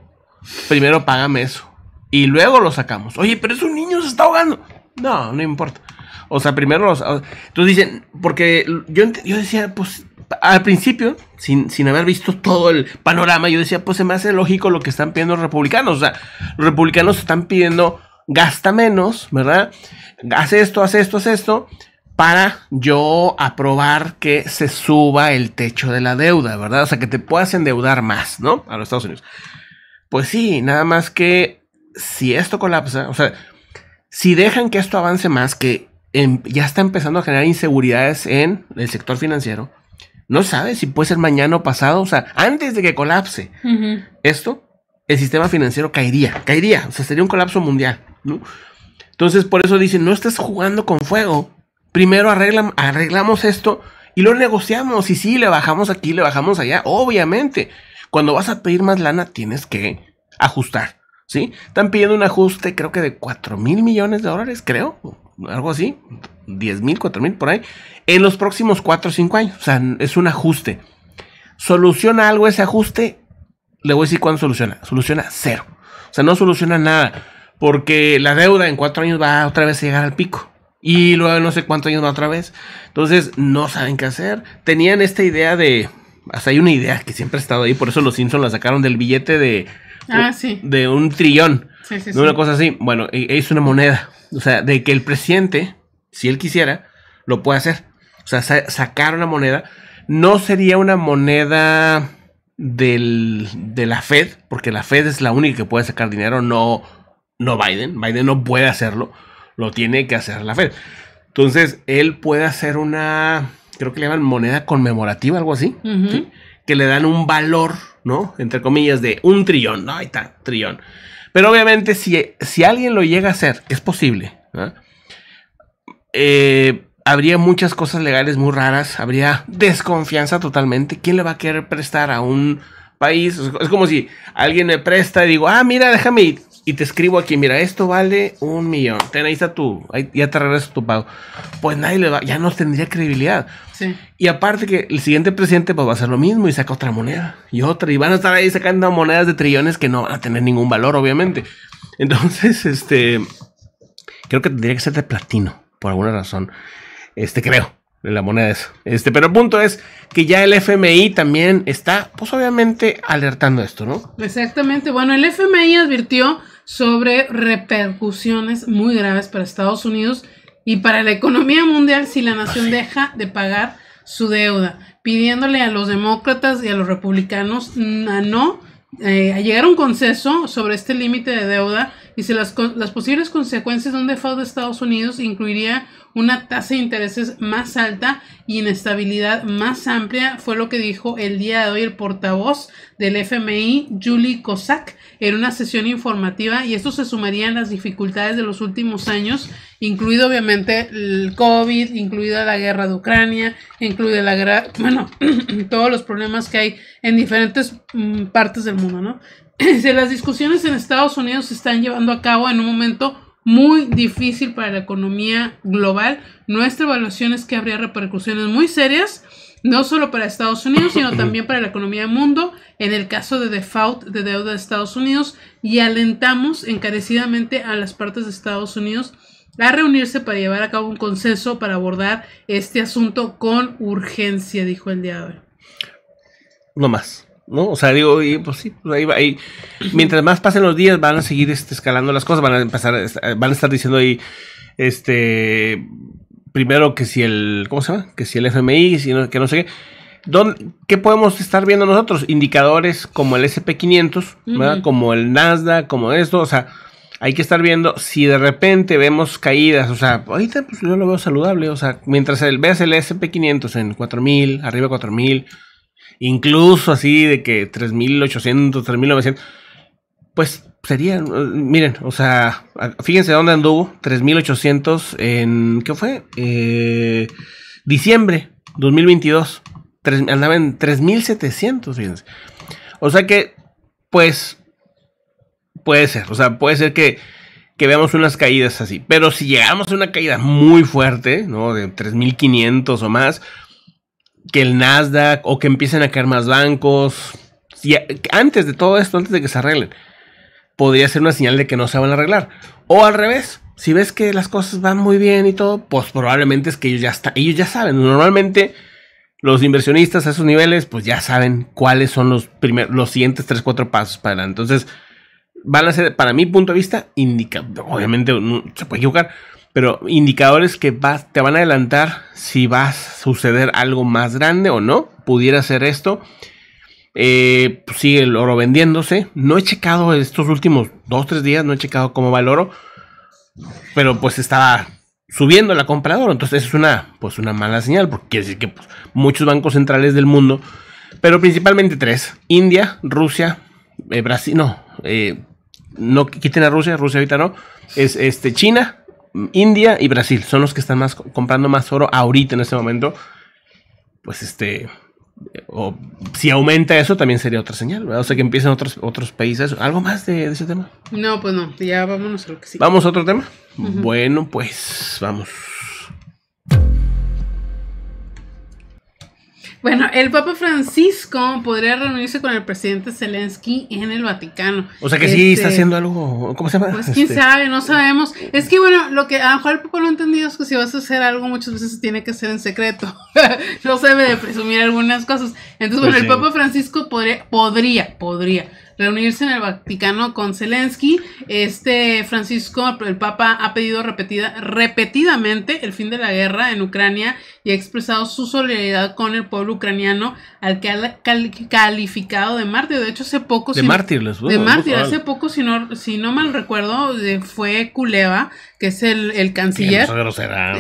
Primero págame eso. Y luego lo sacamos. Oye, pero es un niño, se está ahogando. No, no importa. O sea, primero los... Entonces dicen, porque yo, yo decía, pues al principio, sin, sin, haber visto todo el panorama, yo decía, pues se me hace lógico lo que están pidiendo los republicanos. O sea, los republicanos están pidiendo gasta menos, ¿verdad? Hace esto, hace esto, hace esto, para yo aprobar que se suba el techo de la deuda, ¿verdad? O sea, que te puedas endeudar más, ¿no? A los Estados Unidos. Pues sí, nada más que si esto colapsa, o sea, si dejan que esto avance más, que em, ya está empezando a generar inseguridades en el sector financiero, no sabes si puede ser mañana o pasado, o sea, antes de que colapse esto, el sistema financiero caería, caería, o sea, sería un colapso mundial. Entonces, por eso dicen, no estés jugando con fuego. Primero arreglamos esto y lo negociamos. Y si le bajamos aquí, le bajamos allá. Obviamente, cuando vas a pedir más lana, tienes que ajustar. ¿Sí? Están pidiendo un ajuste, creo que de 4 mil millones de dólares, creo. Algo así. 10 mil, 4 mil por ahí. En los próximos 4 o 5 años. O sea, es un ajuste. Soluciona algo ese ajuste. Le voy a decir cuándo soluciona. Soluciona cero. O sea, no soluciona nada porque la deuda en cuatro años va otra vez a llegar al pico. Y luego no sé cuántos años va otra vez. Entonces no saben qué hacer. Tenían esta idea de... Hasta hay una idea que siempre ha estado ahí. Por eso los Simpson la sacaron del billete de... Ah, sí. De un trillón. Sí, sí, de una cosa así. Bueno, e, es una moneda. O sea, de que el presidente, si él quisiera, lo puede hacer. O sea, sacar una moneda. No sería una moneda de la Fed, porque la Fed es la única que puede sacar dinero, no no Biden. Biden no puede hacerlo. Lo tiene que hacer la Fed. Entonces, él puede hacer una, creo que le llaman moneda conmemorativa, algo así, que le dan un valor, ¿no? Entre comillas, de un trillón, ¿no? Ahí está, trillón. Pero obviamente, si, si alguien lo llega a hacer, es posible. Eh, habría muchas cosas legales muy raras, habría desconfianza totalmente. ¿Quién le va a querer prestar a un país? Es como si alguien me presta y digo, ah, mira, déjame ir y te escribo aquí, mira, esto vale un millón. Ten, ahí está tu, ahí, ya te regreso tu pago. Pues nadie le va, ya no tendría credibilidad. Sí. Y aparte que el siguiente presidente pues, va a hacer lo mismo y saca otra moneda y otra. Y van a estar ahí sacando monedas de trillones que no van a tener ningún valor, obviamente. Entonces, este, creo que tendría que ser de platino, por alguna razón. Este, creo. De la moneda es. Este, pero el punto es que ya el FMI también está, pues obviamente, alertando esto, ¿no? Exactamente. Bueno, el FMI advirtió sobre repercusiones muy graves para Estados Unidos y para la economía mundial si la nación deja de pagar su deuda, pidiéndole a los demócratas y a los republicanos a no eh, llegar a un consenso sobre este límite de deuda Dice, las, las posibles consecuencias de un default de Estados Unidos incluiría una tasa de intereses más alta y inestabilidad más amplia, fue lo que dijo el día de hoy el portavoz del FMI, Julie Kosak, en una sesión informativa y esto se sumaría a las dificultades de los últimos años, incluido obviamente el COVID, incluida la guerra de Ucrania, incluida la guerra, bueno, todos los problemas que hay en diferentes mm, partes del mundo, ¿no? las discusiones en Estados Unidos se están llevando a cabo en un momento muy difícil para la economía global. Nuestra evaluación es que habría repercusiones muy serias, no solo para Estados Unidos, sino también para la economía del mundo, en el caso de default de deuda de Estados Unidos, y alentamos encarecidamente a las partes de Estados Unidos a reunirse para llevar a cabo un consenso para abordar este asunto con urgencia, dijo el día No más. ¿no? O sea, digo, pues sí, pues, ahí va. Mientras más pasen los días, van a seguir este, escalando las cosas, van a empezar, van a estar diciendo ahí, este, primero que si el, ¿cómo se llama? Que si el FMI, que no sé qué. ¿Qué podemos estar viendo nosotros? Indicadores como el SP500, Como el Nasdaq, como esto, o sea, hay que estar viendo si de repente vemos caídas, o sea, ahorita pues, yo lo veo saludable, o sea, mientras el, veas el SP500 en 4000, arriba 4000, incluso así de que 3800, 3900, pues sería, eh, miren, o sea, fíjense dónde anduvo, 3800 en, ¿qué fue? Eh, diciembre 2022, andaban andaba en 3700, fíjense. O sea que, pues, puede ser, o sea, puede ser que, que veamos unas caídas así, pero si llegamos a una caída muy fuerte, ¿no? De 3500 o más, que el Nasdaq o que empiecen a caer más bancos. antes de todo esto, antes de que se arreglen, podría ser una señal de que no se van a arreglar. O al revés, si ves que las cosas van muy bien y todo, pues probablemente es que ellos ya, está, ellos ya saben. Normalmente los inversionistas a esos niveles, pues ya saben cuáles son los, los siguientes 3, 4 pasos para adelante. Entonces, van a ser, para mi punto de vista, indica, obviamente se puede equivocar, pero indicadores que te van a adelantar si va a suceder algo más grande o no. Pudiera ser esto. Eh, pues, sigue el oro vendiéndose. No he checado estos últimos 2 tres días, no he checado cómo va el oro. Pero pues estaba subiendo la compra de oro. Entonces es una, pues una mala señal, porque quiere decir que pues, muchos bancos centrales del mundo, pero principalmente tres, India, Rusia, eh, Brasil, no, eh, no quiten a Rusia, Rusia ahorita no, es este, China Mm, India y Brasil son los que están más comprando más oro ahorita en este momento. Pues este, o si aumenta eso también sería otra señal, O sea que empiezan otros, otros países. ¿Algo más de, ese tema? No, pues no, ya vámonos a lo que sí. ¿Vamos a otro tema? Bueno, pues vamos. Bueno, el Papa Francisco podría reunirse con el presidente Zelensky en el Vaticano. O sea que sí está este, haciendo algo, ¿cómo se llama? Pues quién este, sabe, no sabemos. Es que bueno, lo que a lo mejor el Papa no ha entendido es que si vas a hacer algo muchas veces tiene que ser en secreto. no se debe de presumir algunas cosas. Entonces, pues bueno, el Papa Francisco podría, podría, podría reunirse en el Vaticano con Zelensky. Este Francisco, el Papa, ha pedido repetida, repetidamente el fin de la guerra en Ucrania y ha expresado su solidaridad con el pueblo ucraniano al que ha calificado de mártir. De hecho, hace poco... De si mártir, De mártir, hace poco, si no, si no mal recuerdo, eh, fue Culeva que es el, el canciller.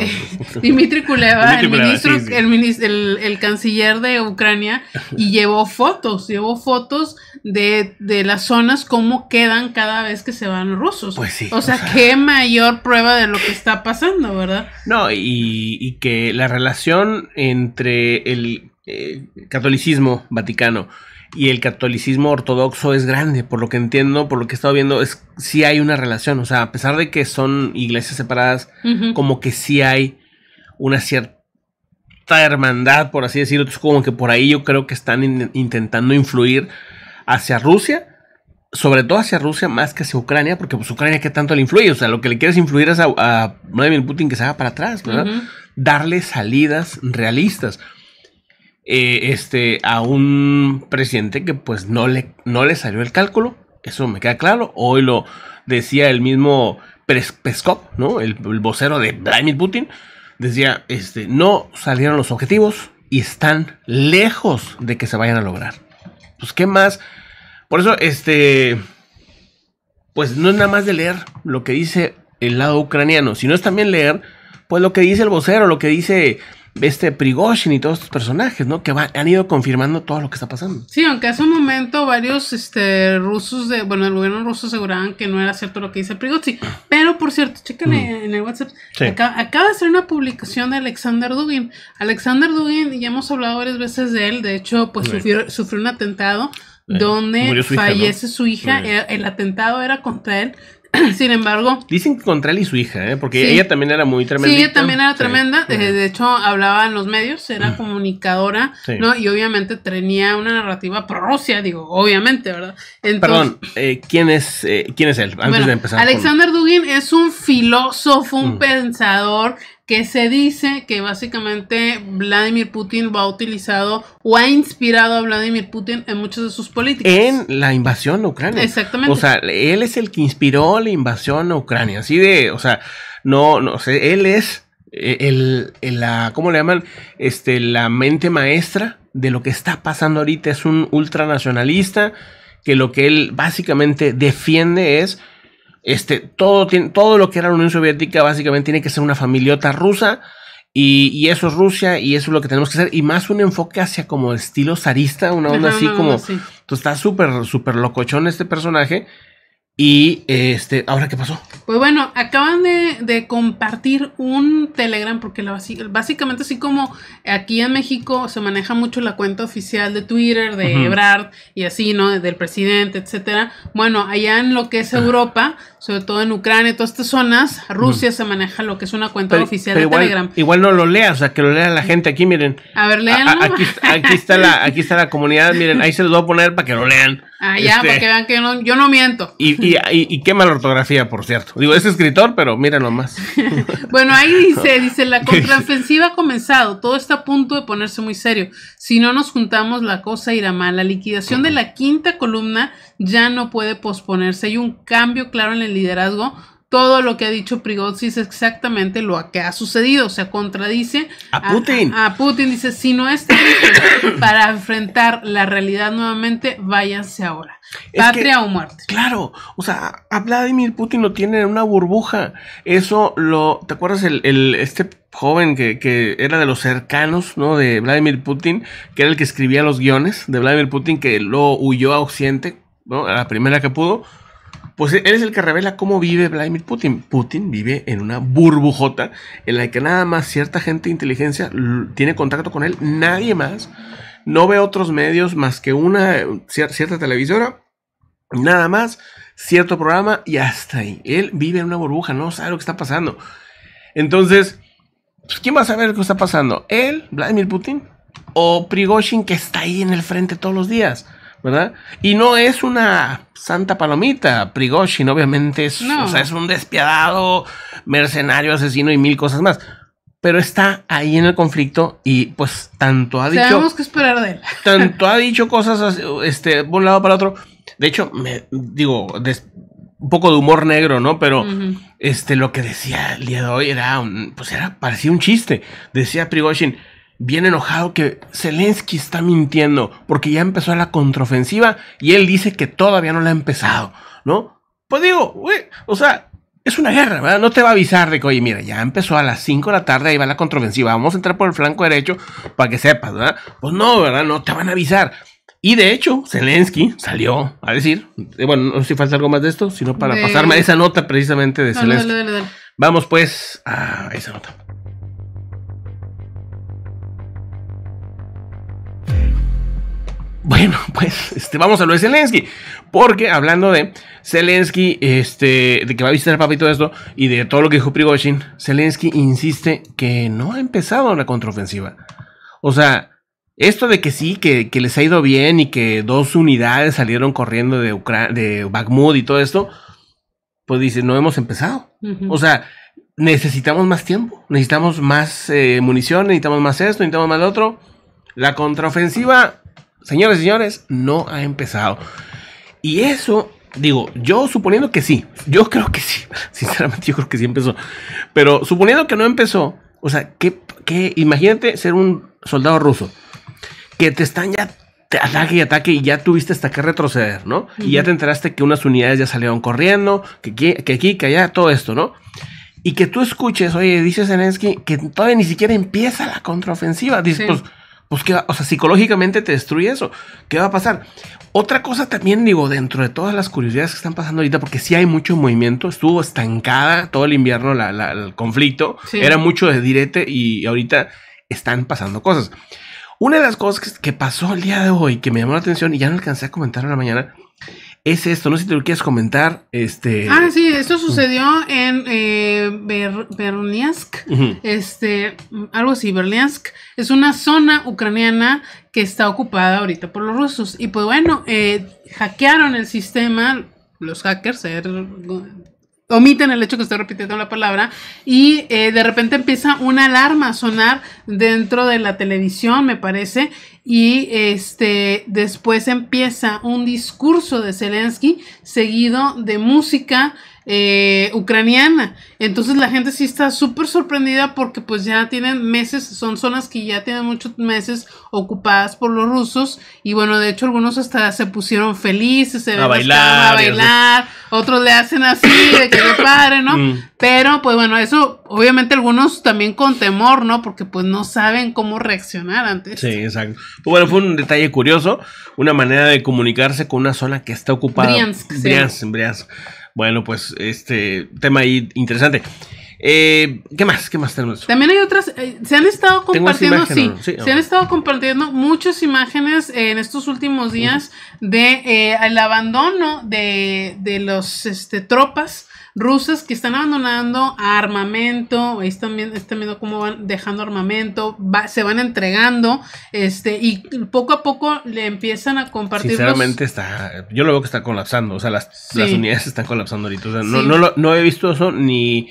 Dimitri Kuleva, el, ministro, El, el, canciller de Ucrania, y llevó fotos, llevó fotos de, las zonas, cómo quedan cada vez que se van rusos. Pues o, sea, qué mayor prueba de lo que está pasando, ¿verdad? No, y, que la relación entre el eh, catolicismo vaticano y el catolicismo ortodoxo es grande, por lo que entiendo, por lo que he estado viendo, es si hay una relación, o sea, a pesar de que son iglesias separadas, como que sí hay una cierta hermandad, por así decirlo, es como que por ahí yo creo que están intentando influir hacia Rusia, sobre todo hacia Rusia más que hacia Ucrania, porque pues Ucrania que tanto le influye, o sea, lo que le quieres influir es a, Vladimir Putin que se haga para atrás, ¿verdad? Darle salidas realistas. Eh, este, a un presidente que pues no le, no le salió el cálculo, eso me queda claro, hoy lo decía el mismo Peskov, ¿no? El, vocero de Vladimir Putin, decía, este, no salieron los objetivos y están lejos de que se vayan a lograr. Pues, ¿qué más? Por eso, este, pues no es nada más de leer lo que dice el lado ucraniano, sino es también leer, pues, lo que dice el vocero, lo que dice este Prigozhin y todos estos personajes, ¿no? Que han ido confirmando todo lo que está pasando. Sí, aunque hace un momento varios este, rusos, de, bueno, el gobierno ruso aseguraban que no era cierto lo que dice Prigozhin. Ah. Pero, por cierto, chequen mm. en el WhatsApp, acaba, de hacer una publicación de Alexander Dugin. Alexander Dugin, ya hemos hablado varias veces de él, de hecho, pues sufrió, un atentado donde fallece su hija. el, atentado era contra él, Sin embargo. Dicen que contra y su hija, ¿eh? porque ella también era muy tremenda. Sí, ella también era tremenda. Eh, de hecho, hablaba en los medios, era comunicadora, ¿no? Y obviamente tenía una narrativa pro-Rusia, digo, obviamente, ¿verdad? Perdón, eh, ¿quién, es, eh, ¿quién es él? Antes de empezar. Alexander Dugin es un filósofo, un mm. pensador, que se dice que básicamente Vladimir Putin va a utilizado o ha inspirado a Vladimir Putin en muchas de sus políticas. En la invasión a Ucrania. Exactamente. O sea, él es el que inspiró la invasión a Ucrania. Así de, o sea, no, no sé, él es eh, el, el, la, ¿cómo le llaman? Este, la mente maestra de lo que está pasando ahorita. Es un ultranacionalista que lo que él básicamente defiende es este, todo, todo lo que era la Unión Soviética básicamente tiene que ser una familiota rusa. Y, eso es Rusia y eso es lo que tenemos que hacer. Y más un enfoque hacia como estilo zarista, una onda así como... Entonces está súper, súper locochón este personaje. Y este, ¿ahora qué pasó? Pues bueno, acaban de, de compartir un Telegram, porque la, básicamente así como aquí en México se maneja mucho la cuenta oficial de Twitter, de Ebrard y así, ¿no? Del presidente, etcétera. Bueno, allá en lo que es Europa sobre todo en Ucrania, y todas estas zonas, Rusia se maneja lo que es una cuenta oficial de Telegram. Igual no lo leas, o sea, que lo lea la mm. gente aquí, miren. A ver, leanlo. aquí, está la, aquí está la comunidad, miren, ahí se los voy a poner para que lo lean. Ah, ya, este, para que vean que yo no, miento. Y, y, y, y, qué mala ortografía, por cierto. Digo, es escritor, pero mira nomás. bueno, ahí dice, dice, la contraofensiva ha comenzado, todo está a punto de ponerse muy serio. Si no nos juntamos, la cosa irá mal. La liquidación de la quinta columna ya no puede posponerse. Hay un cambio claro en el liderazgo. Todo lo que ha dicho Prigozzi es exactamente lo que ha sucedido. O sea, contradice a Putin. A, Putin dice, si no es para enfrentar la realidad nuevamente, váyanse ahora. Patria o muerte. Claro, o sea, a Vladimir Putin lo tiene en una burbuja. Eso lo, ¿te acuerdas el, este joven que, que, era de los cercanos, ¿no? De Vladimir Putin, que era el que escribía los guiones de Vladimir Putin, que lo huyó a Occidente la primera que pudo, pues él es el que revela cómo vive Vladimir Putin. Putin vive en una burbujota en la que nada más cierta gente de inteligencia tiene contacto con él, nadie más. No ve otros medios más que una cierta televisora, nada más, cierto programa y hasta ahí. Él vive en una burbuja, no sabe lo que está pasando. Entonces, pues, ¿quién va a saber lo que está pasando? ¿Él, Vladimir Putin? ¿O Prigozhin que está ahí en el frente todos los días? ¿verdad? Y no es una santa palomita. Prigozhin, obviamente, es, o sea, es un despiadado mercenario, asesino y mil cosas más. Pero está ahí en el conflicto y pues tanto ha dicho. Tenemos que esperar de él. Tanto ha dicho cosas este, de un lado para otro. De hecho, me digo, un poco de humor negro, ¿no? Pero este, lo que decía el día de hoy era, un, pues era, parecía un chiste. Decía Prigozhin, bien enojado que Zelensky está mintiendo porque ya empezó la contraofensiva y él dice que todavía no la ha empezado, ¿no? Pues digo, güey, o sea, es una guerra, ¿verdad? No te va a avisar de que, oye, mira, ya empezó a las 5 de la tarde, ahí va la contraofensiva, vamos a entrar por el flanco derecho para que sepas, ¿verdad? Pues no, ¿verdad? No te van a avisar. Y de hecho, Zelensky salió a decir, eh, bueno, no sé si falta algo más de esto, sino para pasarme esa nota precisamente de Zelensky. Vamos pues a esa nota. Bueno, pues este, vamos a lo de Zelensky. Porque hablando de Zelensky, este, de que va a visitar el Papa y todo esto, y de todo lo que dijo Prigozhin, Zelensky insiste que no ha empezado la contraofensiva. O sea, esto de que sí, que, les ha ido bien y que dos unidades salieron corriendo de, Ucran de Bakhmut y todo esto, pues dice, no hemos empezado. O sea, necesitamos más tiempo, necesitamos más eh, munición, necesitamos más esto, necesitamos más lo otro. La contraofensiva Señores y señores, no ha empezado. Y eso, digo, yo suponiendo que sí, yo creo que sí, sinceramente yo creo que sí empezó, pero suponiendo que no empezó, o sea, que, imagínate ser un soldado ruso, que te están ya te ataque y ataque y ya tuviste hasta que retroceder, ¿no? Y ya te enteraste que unas unidades ya salieron corriendo, que aquí, que, allá, todo esto, ¿no? Y que tú escuches, oye, dice Zelensky, que todavía ni siquiera empieza la contraofensiva. Dices, pues, pues o sea, psicológicamente te destruye eso. ¿Qué va a pasar? Otra cosa también digo, dentro de todas las curiosidades que están pasando ahorita, porque sí hay mucho movimiento, estuvo estancada todo el invierno el conflicto, era mucho de direte y ahorita están pasando cosas. Una de las cosas que, que pasó el día de hoy que me llamó la atención y ya no alcancé a comentar en la mañana es esto. No sé si te lo quieres comentar. Este... Ah, sí, esto sucedió en eh, este, algo así, Berniansk. Es una zona ucraniana que está ocupada ahorita por los rusos. Y pues bueno, eh, hackearon el sistema, los hackers, omiten el hecho que estoy repitiendo la palabra y eh, de repente empieza una alarma a sonar dentro de la televisión, me parece, y este después empieza un discurso de Zelensky seguido de música eh, ucraniana. Entonces la gente sí está súper sorprendida porque pues ya tienen meses, son zonas que ya tienen muchos meses ocupadas por los rusos y bueno, de hecho algunos hasta se pusieron felices, se a bailar, a bailar, otros le hacen así, de que le pare ¿no? Mm. Pero pues bueno, eso obviamente algunos también con temor, ¿no? Porque pues no saben cómo reaccionar antes. Sí, exacto. Pues, bueno, fue un detalle curioso, una manera de comunicarse con una zona que está ocupada. Briansk, bueno, pues este tema ahí interesante. Eh, ¿Qué más? ¿Qué más tenemos? También hay otras, eh, se han estado compartiendo, sí, se han estado compartiendo muchas imágenes en estos últimos días del eh, el abandono de, de los este, tropas rusas que están abandonando armamento, ahí están, viendo cómo van dejando armamento, va, se van entregando, este, y poco a poco le empiezan a compartir. Sinceramente está, yo lo veo que está colapsando, o sea, las, las unidades están colapsando ahorita, o sea, no, no, no, no he visto eso ni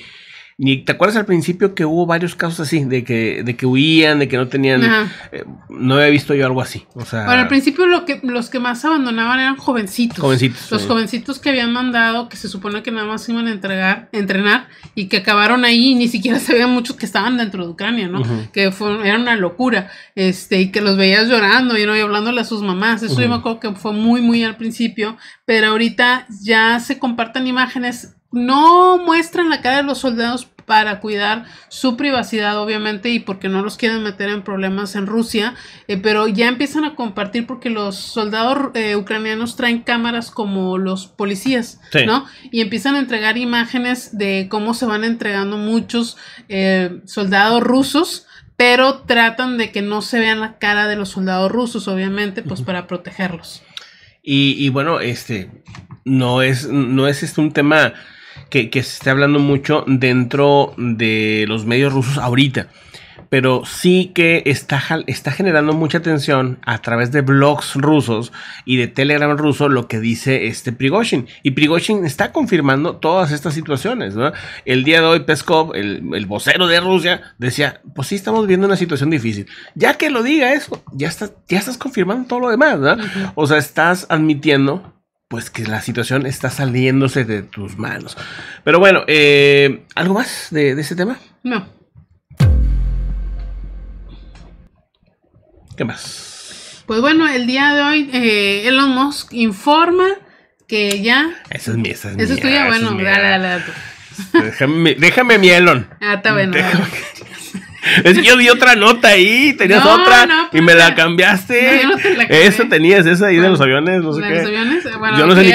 ni te acuerdas al principio que hubo varios casos así, de que, de que huían, de que no tenían. Eh, no había visto yo algo así. O sea. Bueno, al principio lo que, los que más abandonaban eran jovencitos. Jovencitos. Los jovencitos que habían mandado, que se supone que nada más iban a entregar, entrenar, y que acabaron ahí, ni siquiera se veían muchos que estaban dentro de Ucrania, ¿no? Que fue, era una locura. Este, y que los veías llorando y no hablándole a sus mamás. Eso yo me acuerdo que fue muy, muy al principio. Pero ahorita ya se comparten imágenes no muestran la cara de los soldados para cuidar su privacidad, obviamente, y porque no los quieren meter en problemas en Rusia, eh, pero ya empiezan a compartir porque los soldados eh, ucranianos traen cámaras como los policías, ¿no? Y empiezan a entregar imágenes de cómo se van entregando muchos eh, soldados rusos pero tratan de que no se vean la cara de los soldados rusos, obviamente, pues para protegerlos. Y, bueno, este no es, no es este un tema que, se está hablando mucho dentro de los medios rusos ahorita pero sí que está, está generando mucha atención a través de blogs rusos y de Telegram ruso lo que dice este Prigozhin. Y Prigozhin está confirmando todas estas situaciones. El día de hoy Peskov, el, el, vocero de Rusia, decía, pues sí estamos viendo una situación difícil. Ya que lo diga eso, ya, estás ya estás confirmando todo lo demás. O sea, estás admitiendo pues que la situación está saliéndose de tus manos. Pero bueno, eh, ¿algo más de, ese tema? No. ¿Qué más? Pues bueno, el día de hoy eh, Elon Musk informa que ya... Esa es mía, esa es mía. Eso es tuya, bueno, ah. dale, dale, dale. Este, déjame, déjame mi Elon. Ah, está bueno. Déjame... Es que yo vi otra nota ahí, tenías otra y me la cambiaste. esa tenías, esa ahí de los aviones, no sé qué. Los aviones, eh, bueno, yo no sé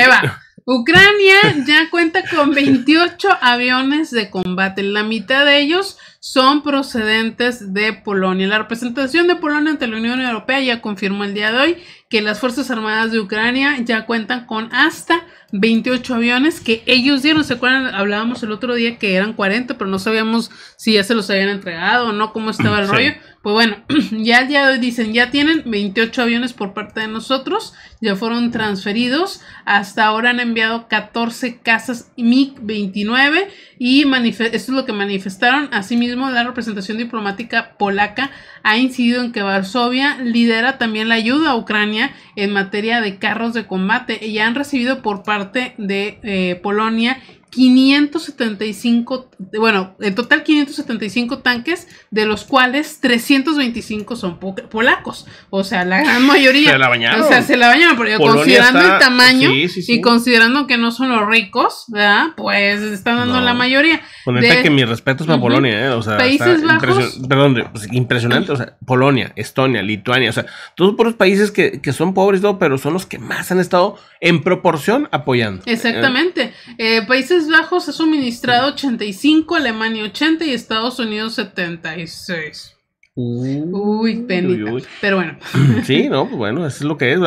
Ucrania ya cuenta con 28 aviones de combate, la mitad de ellos son procedentes de Polonia. La representación de Polonia ante la Unión Europea ya confirmó el día de hoy que las Fuerzas Armadas de Ucrania ya cuentan con hasta 28 aviones que ellos dieron. ¿Se acuerdan? Hablábamos el otro día que eran 40, pero no sabíamos si ya se los habían entregado o no, cómo estaba el rollo. Pues bueno, ya, hoy dicen, ya tienen 28 aviones por parte de nosotros, ya fueron transferidos, hasta ahora han enviado 14 casas MiG-29 y esto es lo que manifestaron. Asimismo, la representación diplomática polaca ha incidido en que Varsovia lidera también la ayuda a Ucrania en materia de carros de combate y ya han recibido por parte de eh, Polonia 575, bueno, en total 575 tanques, de los cuales 325 son polacos. O sea, la gran mayoría. Se la bañaron. O sea, se la bañaron, pero considerando el tamaño y considerando que no son los ricos, ¿verdad? Pues están dando la mayoría. Con que mis respetos para Polonia, ¿eh? O sea, Países Bajos. perdón, pues, impresionante. O sea, Polonia, Estonia, Lituania, o sea, todos por los países que, son pobres, ¿no? Pero son los que más han estado en proporción apoyando. Exactamente. Eh, países Bajos ha suministrado 85, Alemania 80 y Estados Unidos 76. Mm. Uy, penita. Pero bueno. Sí, no, pues bueno, eso es lo que es.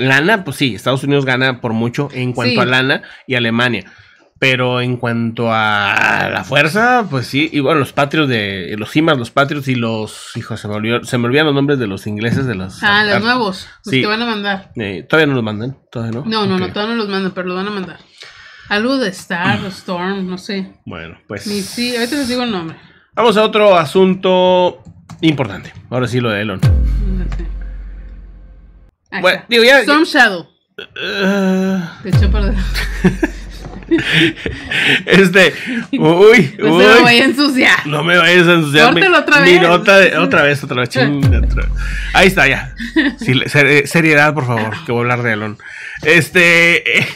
lana, pues sí, Estados Unidos gana por mucho en cuanto a lana y Alemania. Pero en cuanto a la fuerza, pues sí, y bueno, los patrios de los himas, los patrios y los hijos, se me, olvidan los nombres de los ingleses de los. Ah, los nuevos, los que van a mandar. Eh, todavía no los mandan, todavía no. No, no, no, todavía no los mandan, pero los van a mandar. Algo de Star Storm, no sé. Bueno, pues. Ni sí, ahorita les digo el nombre. Vamos a otro asunto importante. Ahora sí, lo de Elon. Bueno, digo, ya. Storm Shadow. Eh, Te echó delante. Este, uy, uy. No me vayas a ensuciar. No me vayas a ensuciar. Mi, otra vez. nota de, otra vez, otra vez. Ahí está, ya. Eh, seriedad, por favor, que voy a hablar de Elon. Este, eh,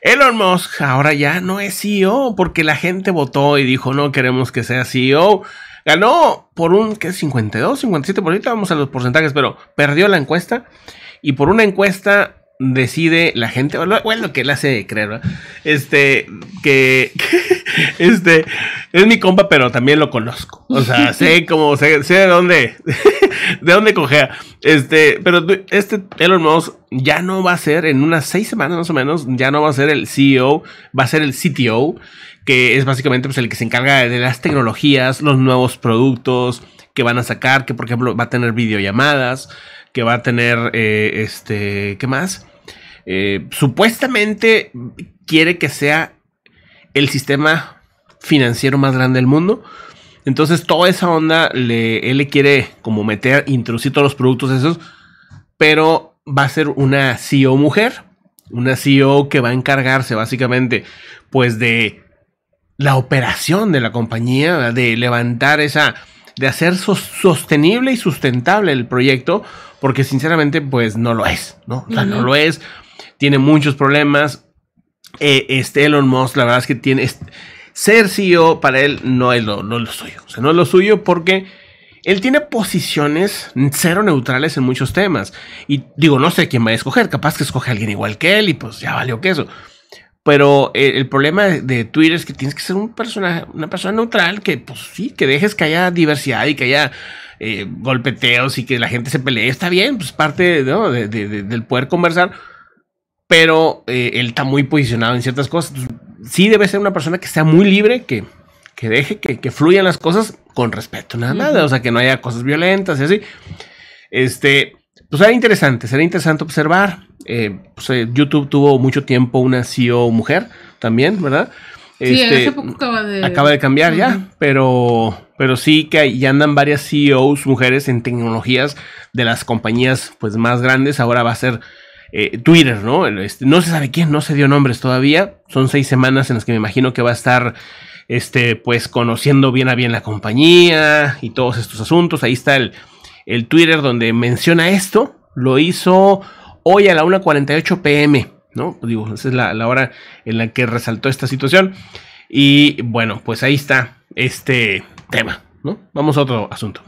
Elon Musk ahora ya no es CEO porque la gente votó y dijo, no queremos que sea CEO. Ganó por un, ¿qué? 52, 57, por vamos a los porcentajes, pero perdió la encuesta. Y por una encuesta decide la gente, lo, bueno, que él hace creer, Este, que, este, es mi compa, pero también lo conozco. O sea, sé cómo, sé, de dónde, de dónde cogea. Este, pero este Elon Musk ya no va a ser, en unas seis semanas más o menos, ya no va a ser el CEO, va a ser el CTO, que es básicamente pues, el que se encarga de las tecnologías, los nuevos productos que van a sacar, que por ejemplo va a tener videollamadas que va a tener eh, este, ¿qué más? Eh, supuestamente quiere que sea el sistema financiero más grande del mundo. Entonces toda esa onda, le, él le quiere como meter, introducir todos los productos esos, pero va a ser una CEO mujer, una CEO que va a encargarse básicamente pues de la operación de la compañía, de levantar esa de hacer sostenible y sustentable el proyecto, porque sinceramente pues no lo es, ¿no? no lo es, tiene muchos problemas. Eh, este Elon Musk, la verdad es que tiene... ser CEO para él no es, lo, no lo suyo, o sea, no es lo suyo porque... Él tiene posiciones cero neutrales en muchos temas. Y digo, no sé quién va a escoger, capaz que escoge a alguien igual que él y pues ya valió que eso. Pero eh, el, problema de, Twitter es que tienes que ser un personaje, una persona neutral que, pues sí, que dejes que haya diversidad y que haya eh, golpeteos y que la gente se pelee. Está bien, pues parte de, de, del poder conversar. Pero eh, él está muy posicionado en ciertas cosas. sí debe ser una persona que sea muy libre, que, que deje que, que, fluyan las cosas con respeto, nada, nada. O sea, que no haya cosas violentas y así. Este, pues será interesante, será interesante observar. Eh, pues, eh, YouTube tuvo mucho tiempo una CEO mujer también, ¿verdad? Sí, hace este, poco acaba de... Acaba de cambiar ya, pero, pero sí que ya andan varias CEOs mujeres en tecnologías de las compañías pues, más grandes. Ahora va a ser eh, Twitter, ¿no? Este, no se sabe quién, no se dio nombres todavía. Son seis semanas en las que me imagino que va a estar este, pues, conociendo bien a bien la compañía y todos estos asuntos. Ahí está el el Twitter donde menciona esto, lo hizo hoy a la 1.48 pm, ¿no? Digo, esa es la, la, hora en la que resaltó esta situación. Y bueno, pues ahí está este tema, ¿no? Vamos a otro asunto.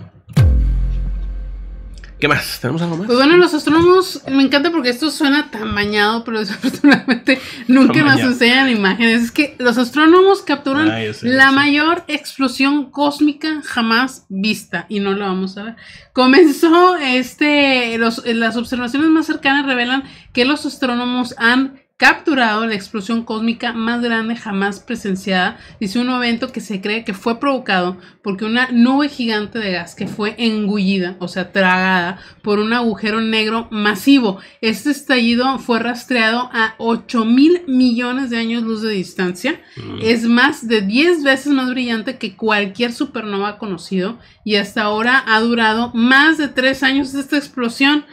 ¿Qué más? ¿Tenemos algo más? Pues bueno, los astrónomos, me encanta porque esto suena tan bañado, pero desafortunadamente nunca nos enseñan imágenes. Es que los astrónomos capturan ah, la mayor explosión cósmica jamás vista y no lo vamos a ver. Comenzó este, las observaciones más cercanas revelan que los astrónomos han capturado la explosión cósmica más grande jamás presenciada. Dice un evento que se cree que fue provocado porque una nube gigante de gas que fue engullida, o sea, tragada por un agujero negro masivo. Este estallido fue rastreado a 8 mil millones de años luz de distancia. Mm. Es más de 10 veces más brillante que cualquier supernova conocido y hasta ahora ha durado más de 3 años esta explosión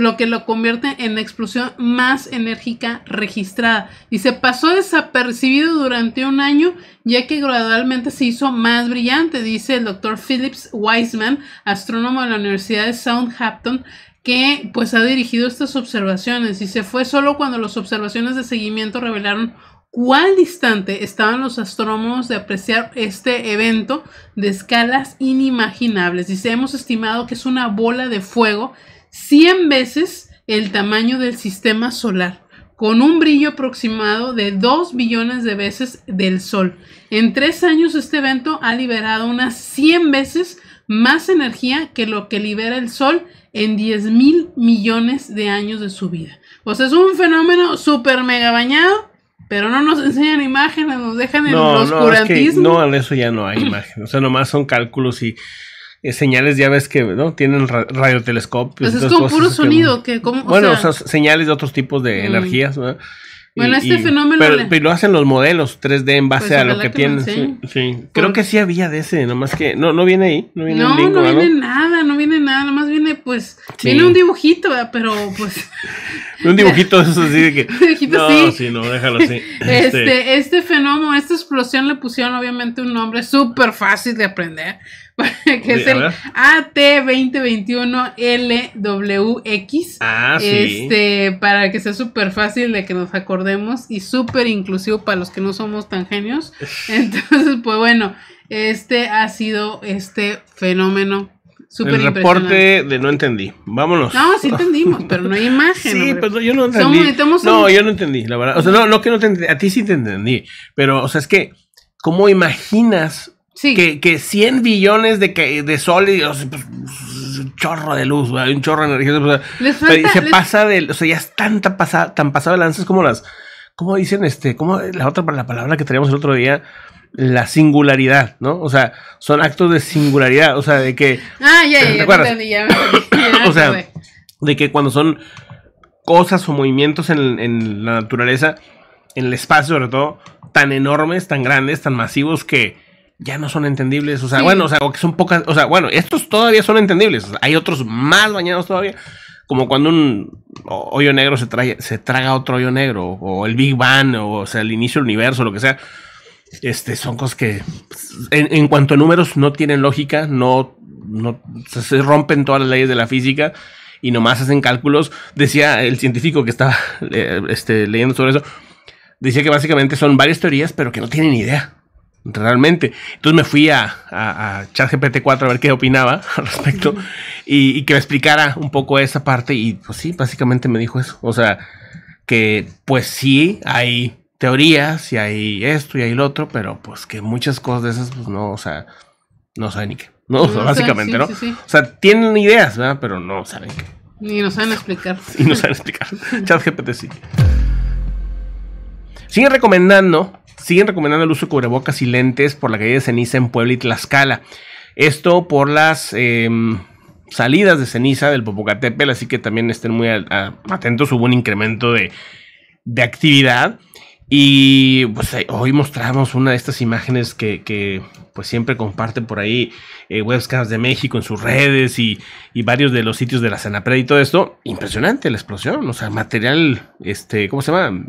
lo que lo convierte en la explosión más enérgica registrada. Y se pasó desapercibido durante un año, ya que gradualmente se hizo más brillante, dice el doctor Phillips Wiseman, astrónomo de la Universidad de Southampton, que pues ha dirigido estas observaciones. Y se fue solo cuando las observaciones de seguimiento revelaron cuán distante estaban los astrónomos de apreciar este evento de escalas inimaginables. Dice, hemos estimado que es una bola de fuego 100 veces el tamaño del sistema solar, con un brillo aproximado de 2 billones de veces del Sol. En tres años este evento ha liberado unas 100 veces más energía que lo que libera el Sol en 10 mil millones de años de su vida. pues es un fenómeno súper mega bañado, pero no nos enseñan imágenes, nos dejan en no, el oscurantismo. No, no, en eso ya no hay imágenes. O sea, nomás son cálculos y eh, señales, ya ves que, ¿no? Tienen radiotelescopios. Pues es como puro sonido, que, Bueno, señales de otros tipos de mm. energías, Bueno, este fenómeno. Pero, lo hacen los modelos 3D en base pues a lo que tienen. Sí. Creo que sí había de ese, nomás que. No, no viene ahí. No viene, no, no viene nada, pues tiene un dibujito, pero pues. un dibujito eso sí de que. dibujito, no, sí. no, déjalo así. Este, este, este fenómeno, esta explosión le pusieron obviamente un nombre súper fácil de aprender. que es el AT2021LWX. Ah, sí. Este, para que sea súper fácil de que nos acordemos y súper inclusivo para los que no somos tan genios. Entonces, pues bueno, este ha sido este fenómeno el reporte de no entendí. Vámonos. No, sí entendimos, pero no hay imagen. sí, pero pues, yo no entendí. no, yo no entendí, la verdad. O sea, no, no que no te entendí. A ti sí te entendí. Pero, o sea, es que, ¿cómo imaginas que, que 100 billones de, sol de un pues, chorro de luz, un chorro de energía? se pasa de. O sea, ya es tanta pasada, tan pasado de lanzas como las. ¿Cómo dicen este? ¿Cómo la otra la palabra que teníamos el otro día? la singularidad, ¿no? O sea, son actos de singularidad, o sea, de que... Ah, ya, ya, ya, ya, O sea, de que cuando son cosas o movimientos en, la naturaleza, en el espacio sobre todo, tan enormes, tan grandes, tan masivos que ya no son entendibles, o sea, bueno, o sea, o que son pocas, o sea, bueno, estos todavía son entendibles, hay otros más bañados todavía, como cuando un hoyo negro se, trae, se traga otro hoyo negro, o el Big Bang, o, o sea, el inicio del universo, lo que sea, este, son cosas que en, cuanto a números no tienen lógica, no, se rompen todas las leyes de la física y nomás hacen cálculos. Decía el científico que estaba eh, este, leyendo sobre eso, decía que básicamente son varias teorías, pero que no tienen idea realmente. Entonces me fui a, a, a 4 a ver qué opinaba al respecto y, y, que me explicara un poco esa parte y pues sí, básicamente me dijo eso. O sea, que pues sí hay teorías y hay esto y hay lo otro, pero pues que muchas cosas de esas, pues no, o sea, no saben ni qué. No, básicamente, ¿no? O sea, tienen ideas, ¿verdad? Pero no saben qué. Ni nos saben explicar. Y no saben explicar. ChatGPT sí. Siguen recomendando, siguen recomendando el uso de cubrebocas y lentes por la calle de ceniza en Puebla y Tlaxcala. Esto por las em, salidas de ceniza del Popocatépetl, así que también estén muy atentos. Hubo un incremento de, de actividad y pues eh, hoy mostramos una de estas imágenes que, pues siempre comparte por ahí eh, de México en sus redes y, varios de los sitios de la Sanapred y todo esto. Impresionante la explosión, o sea, material, este, ¿cómo se llama?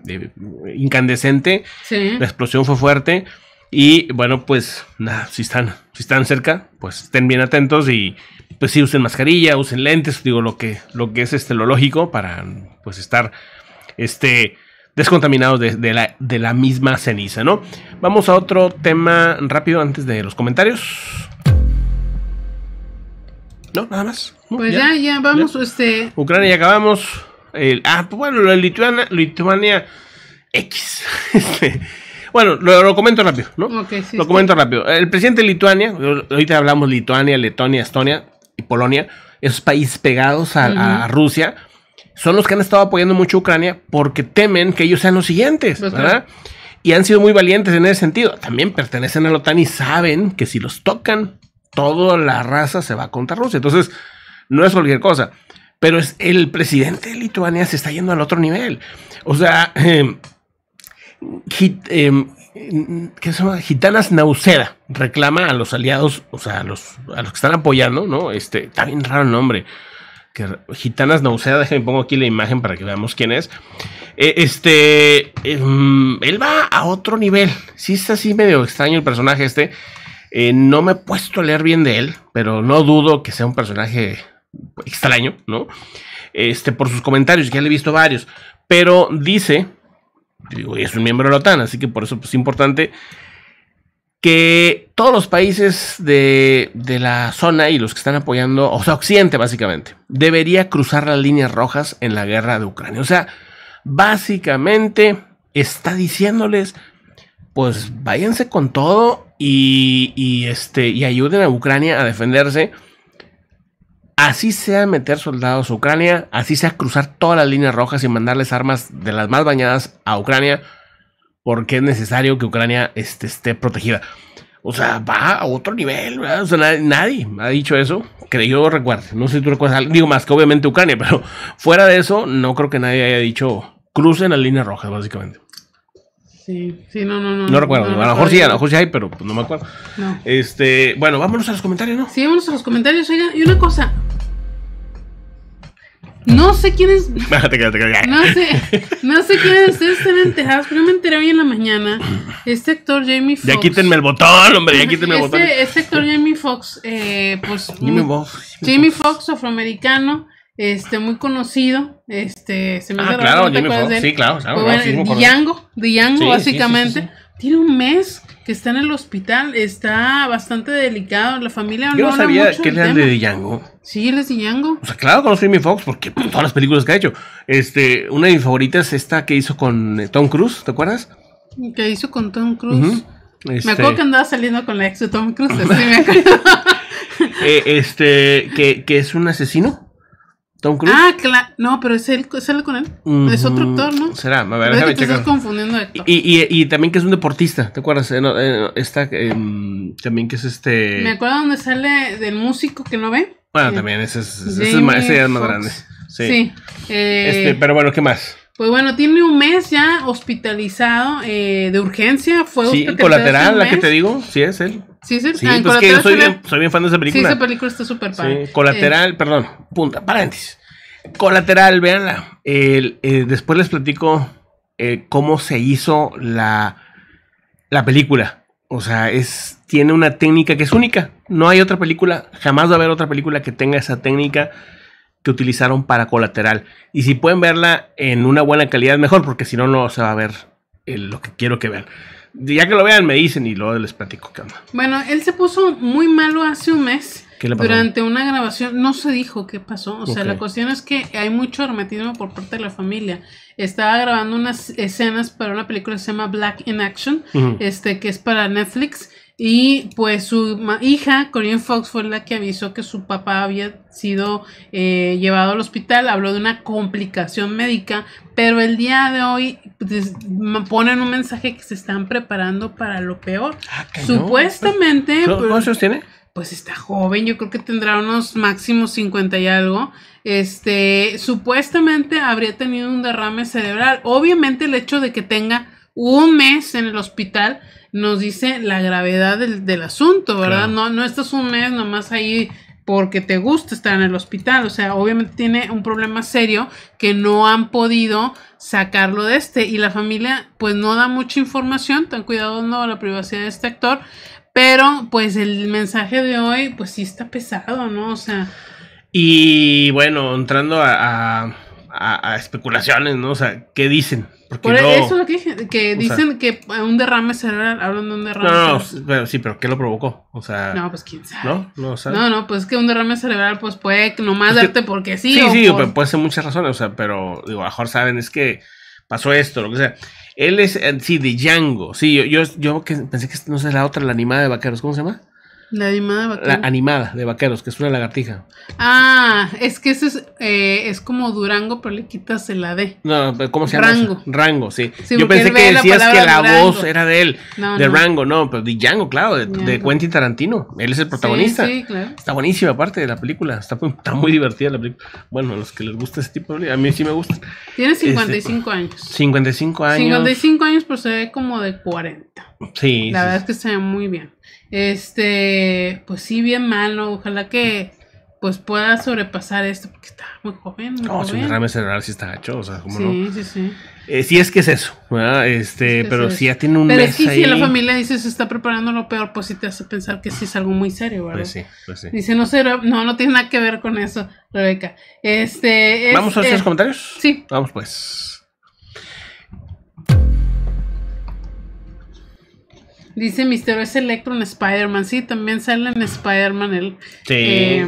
incandescente. Sí. La explosión fue fuerte. Y bueno, pues nada, si están, si están cerca, pues estén bien atentos y pues sí, usen mascarilla, usen lentes, digo, lo que, lo que es este, lo lógico para pues estar, este, descontaminados de, la, misma ceniza, ¿no? Vamos a otro tema rápido antes de los comentarios. ¿No? Nada más. pues ya, ya, vamos. Este... Ucrania ya acabamos. ah, bueno, lo Lituania, Lituania X. Este, bueno, lo, comento rápido, ¿no? lo comento rápido. El presidente de Lituania, ahorita hablamos Lituania, Letonia, Estonia y Polonia, esos países pegados a, a Rusia, son los que han estado apoyando mucho a Ucrania porque temen que ellos sean los siguientes, ¿verdad? Y han sido muy valientes en ese sentido. También pertenecen a la OTAN y saben que si los tocan, toda la raza se va contra Rusia. Entonces, no es cualquier cosa. Pero es el presidente de Lituania se está yendo al otro nivel. O sea, em, em, ¿qué se llama? Gitanas Nauceda reclama a los aliados, o sea, a los, los que están apoyando, ¿no? Este, está bien raro el nombre que, Gitanas Nausea, déjenme pongo aquí la imagen para que veamos quién es. Eh, este, em, él va a otro nivel. si está así medio extraño el personaje este. Eh, no me he puesto a leer bien de él, pero no dudo que sea un personaje extraño, ¿no? Este, por sus comentarios, ya le he visto varios. Pero dice, es un miembro de la OTAN, así que por eso pues, es importante que todos los países de, la zona y los que están apoyando, o sea, Occidente básicamente, debería cruzar las líneas rojas en la guerra de Ucrania. O sea, básicamente está diciéndoles, pues váyanse con todo y, este, y ayuden a Ucrania a defenderse. Así sea meter soldados a Ucrania, así sea cruzar todas las líneas rojas y mandarles armas de las más bañadas a Ucrania, porque es necesario que Ucrania este, esté protegida. O sea, va a otro nivel, ¿verdad? O sea, nadie, ha dicho eso, que yo recuerde. No sé si tú recuerdas, digo más que obviamente Ucrania, pero fuera de eso, no creo que nadie haya dicho crucen la línea roja, básicamente. Sí, sí, no, no, no. No recuerdo. a lo mejor sí, a lo mejor sí hay, pero pues, no me acuerdo. No. Este, bueno, vámonos a los comentarios, ¿no? Sí, vámonos a los comentarios. oiga, y una cosa, no sé quién es. no, sé, no sé quiénes ustedes están enterados, pero me enteré hoy en la mañana. Este actor Jamie Foxx. Ya quítenme el botón, hombre, ya este, quítenme el botón. Este actor Jamie Foxx, eh, pues. Jamie, Jamie Foxx, afroamericano este muy conocido este se me ah, claro, Jamie Foxx, sí, claro, claro, Django, Django básicamente sí, sí, tiene un mes que está en el hospital, está bastante delicado. La familia Yo no, sabía que él era de Django. Sí, él es de Django. O sea, claro, conozco a Jimmy Fox porque pues, todas las películas que ha hecho. Este, una de mis favoritas es esta que hizo con eh, Tom Cruise, ¿te acuerdas? Que hizo con Tom Cruise. Me acuerdo este que andaba saliendo con la ex de Tom Cruise, sí, me acuerdo. Eh, este, que, que es un asesino Tom Cruise. Ah, claro. No, pero es él, sale con él. Es otro actor, ¿no? Será, a ver, déjame checar, estás confundiendo Y, y, y, también que es un deportista, ¿te acuerdas? Eh, eh, está em, también que es este. Me acuerdo donde sale del músico que no ve. Bueno, eh, también ese, es, es más grande. Sí. sí. Este, pero bueno, ¿qué más? Pues bueno, tiene un mes ya hospitalizado eh, de urgencia. Fue sí, colateral, la que te digo. Sí, es él. Sí, Sí, ah, pues que yo soy, bien, fan de esa película. Sí, esa película está súper padre. colateral, eh. perdón, punta, paréntesis. Colateral, véanla. Eh, después les platico cómo se hizo la, la película. O sea, es, tiene una técnica que es única. No hay otra película, jamás va a haber otra película que tenga esa técnica que utilizaron para colateral. Y si pueden verla en una buena calidad, mejor, porque si no, no se va a ver lo que quiero que vean. Ya que lo vean, me dicen y luego les platico qué Bueno, él se puso muy malo hace un mes. Durante una grabación no se dijo qué pasó. O sea, la cuestión es que hay mucho hermetismo por parte de la familia. Estaba grabando unas escenas para una película que se llama Black in Action, este, que es para Netflix y pues su hija, Corinne Fox, fue la que avisó que su papá había sido eh, llevado al hospital. Habló de una complicación médica, pero el día de hoy pues, ponen un mensaje que se están preparando para lo peor. Ah, pues. Supuestamente. ¿Cuántos pues, años tiene? Pues está joven, yo creo que tendrá unos máximos 50 y algo. Este, supuestamente habría tenido un derrame cerebral. Obviamente el hecho de que tenga un mes en el hospital nos dice la gravedad del, asunto, ¿verdad? No, no estás un mes nomás ahí porque te gusta estar en el hospital. O sea, obviamente tiene un problema serio que no han podido sacarlo de este. Y la familia, pues no da mucha información, tan cuidado no la privacidad de este actor. Pero, pues el mensaje de hoy, pues sí está pesado, ¿no? O sea. Y bueno, entrando a, a especulaciones, ¿no? O sea, ¿qué dicen? Por eso lo que dicen que un derrame cerebral, hablan de un derrame cerebral. No, pero, sí, pero ¿qué lo provocó? O sea. No, pues quién sabe. No, no, pues que un derrame cerebral, pues puede nomás pues darte porque sí. Sí, sí, pero puede ser muchas razones, o sea, pero digo, mejor saben, es que pasó esto, lo que sea. Él es, eh, sí, de Django. Sí, yo, yo, yo que pensé que no sé, la otra, la animada de vaqueros, ¿cómo se llama? La animada de vaqueros. La animada de vaqueros, que es una lagartija. Ah, es que ese es, eh, es como Durango, pero le quitas la AD No, ¿cómo se llama? Rango. Rango, sí. Yo pensé que decías que la voz era de él, de Rango, no, pero de Django, claro, de, Quentin Tarantino. Él es el protagonista. Sí, claro. Está buenísima aparte de la película, está, muy divertida la película. Bueno, a los que les gusta ese tipo de a mí sí me gusta. Tiene 55 este, años. 55 años. 55 años, pero se ve como de 40. Sí. La verdad es que se ve muy bien. Este, pues sí, bien malo. Ojalá que pues pueda sobrepasar esto, porque está muy joven. Muy si un derrame cerebral sí está hecho, sí, Sí, sí, eh, sí. es que es eso, ¿verdad? Este, pero si ya tiene un Pero mes es que si la familia dice se está preparando lo peor, pues si te hace pensar que sí es algo muy serio, ¿verdad? Pues sí, pues sí. Dice, no sé, no, no tiene nada que ver con eso, Rebeca. Este... ¿Vamos a hacer este, comentarios? Sí. Vamos pues. Dice Mistero, es Electro en Spider-Man. Sí, también sale en Spider-Man. El, eh,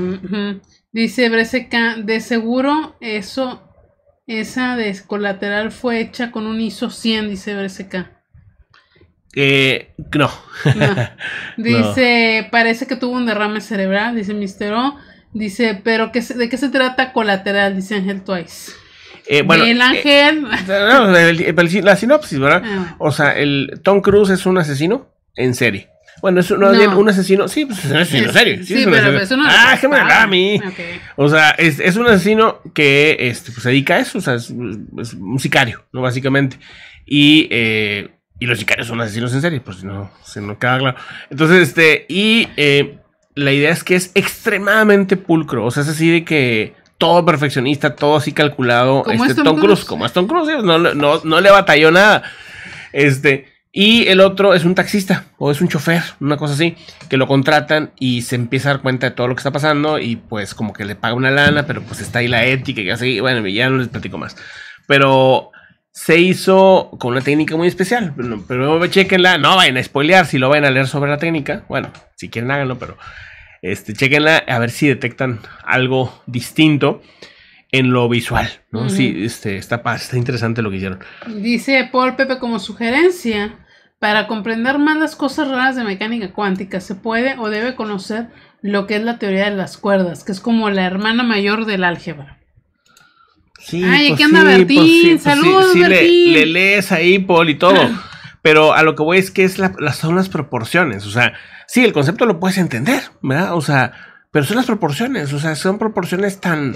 Dice Breseca, de seguro eso, esa colateral fue hecha con un ISO 100, dice Breseca. Eh, no. Dice, parece que tuvo un derrame cerebral, dice Mistero. Dice, pero qué, ¿de qué se trata colateral? Dice Ángel Twice. Eh, eh, el ángel. la sinopsis, ¿verdad? Ah. O sea, el Tom Cruise es un asesino en serie. Bueno, es no, un asesino. Sí, pues es un asesino serio. Sí, es pero asesino. ah, es mí. Ah, o sea, es, es, un asesino que este, pues, se dedica a eso. O sea, es, un sicario, ¿no? Básicamente. Y, eh, y los sicarios son asesinos en serie, pues si no, se no queda claro. Entonces, este, y eh, la idea es que es extremadamente pulcro. O sea, es así de que todo perfeccionista, todo así calculado. Como este, Tom Cruise, como es Tom Cruise, no, no, no le batalló nada. Este. Y el otro es un taxista o es un chofer, una cosa así, que lo contratan y se empieza a dar cuenta de todo lo que está pasando y pues como que le paga una lana, pero pues está ahí la ética y así, bueno, ya no les platico más. Pero se hizo con una técnica muy especial, pero, pero chequenla, no vayan a spoilear si lo vayan a leer sobre la técnica, bueno, si quieren háganlo, pero este, chequenla a ver si detectan algo distinto en lo visual, ¿no? Sí, este, está, interesante lo que hicieron. Dice Paul Pepe como sugerencia, para comprender más las cosas raras de mecánica cuántica, se puede o debe conocer lo que es la teoría de las cuerdas, que es como la hermana mayor del álgebra. Sí, Ay, anda pues pues Bertín, sí, pues Le, lees ahí, Paul, y todo. Ah. Pero a lo que voy es que es las, son las proporciones. O sea, sí, el concepto lo puedes entender, ¿verdad? O sea, pero son las proporciones. O sea, son proporciones tan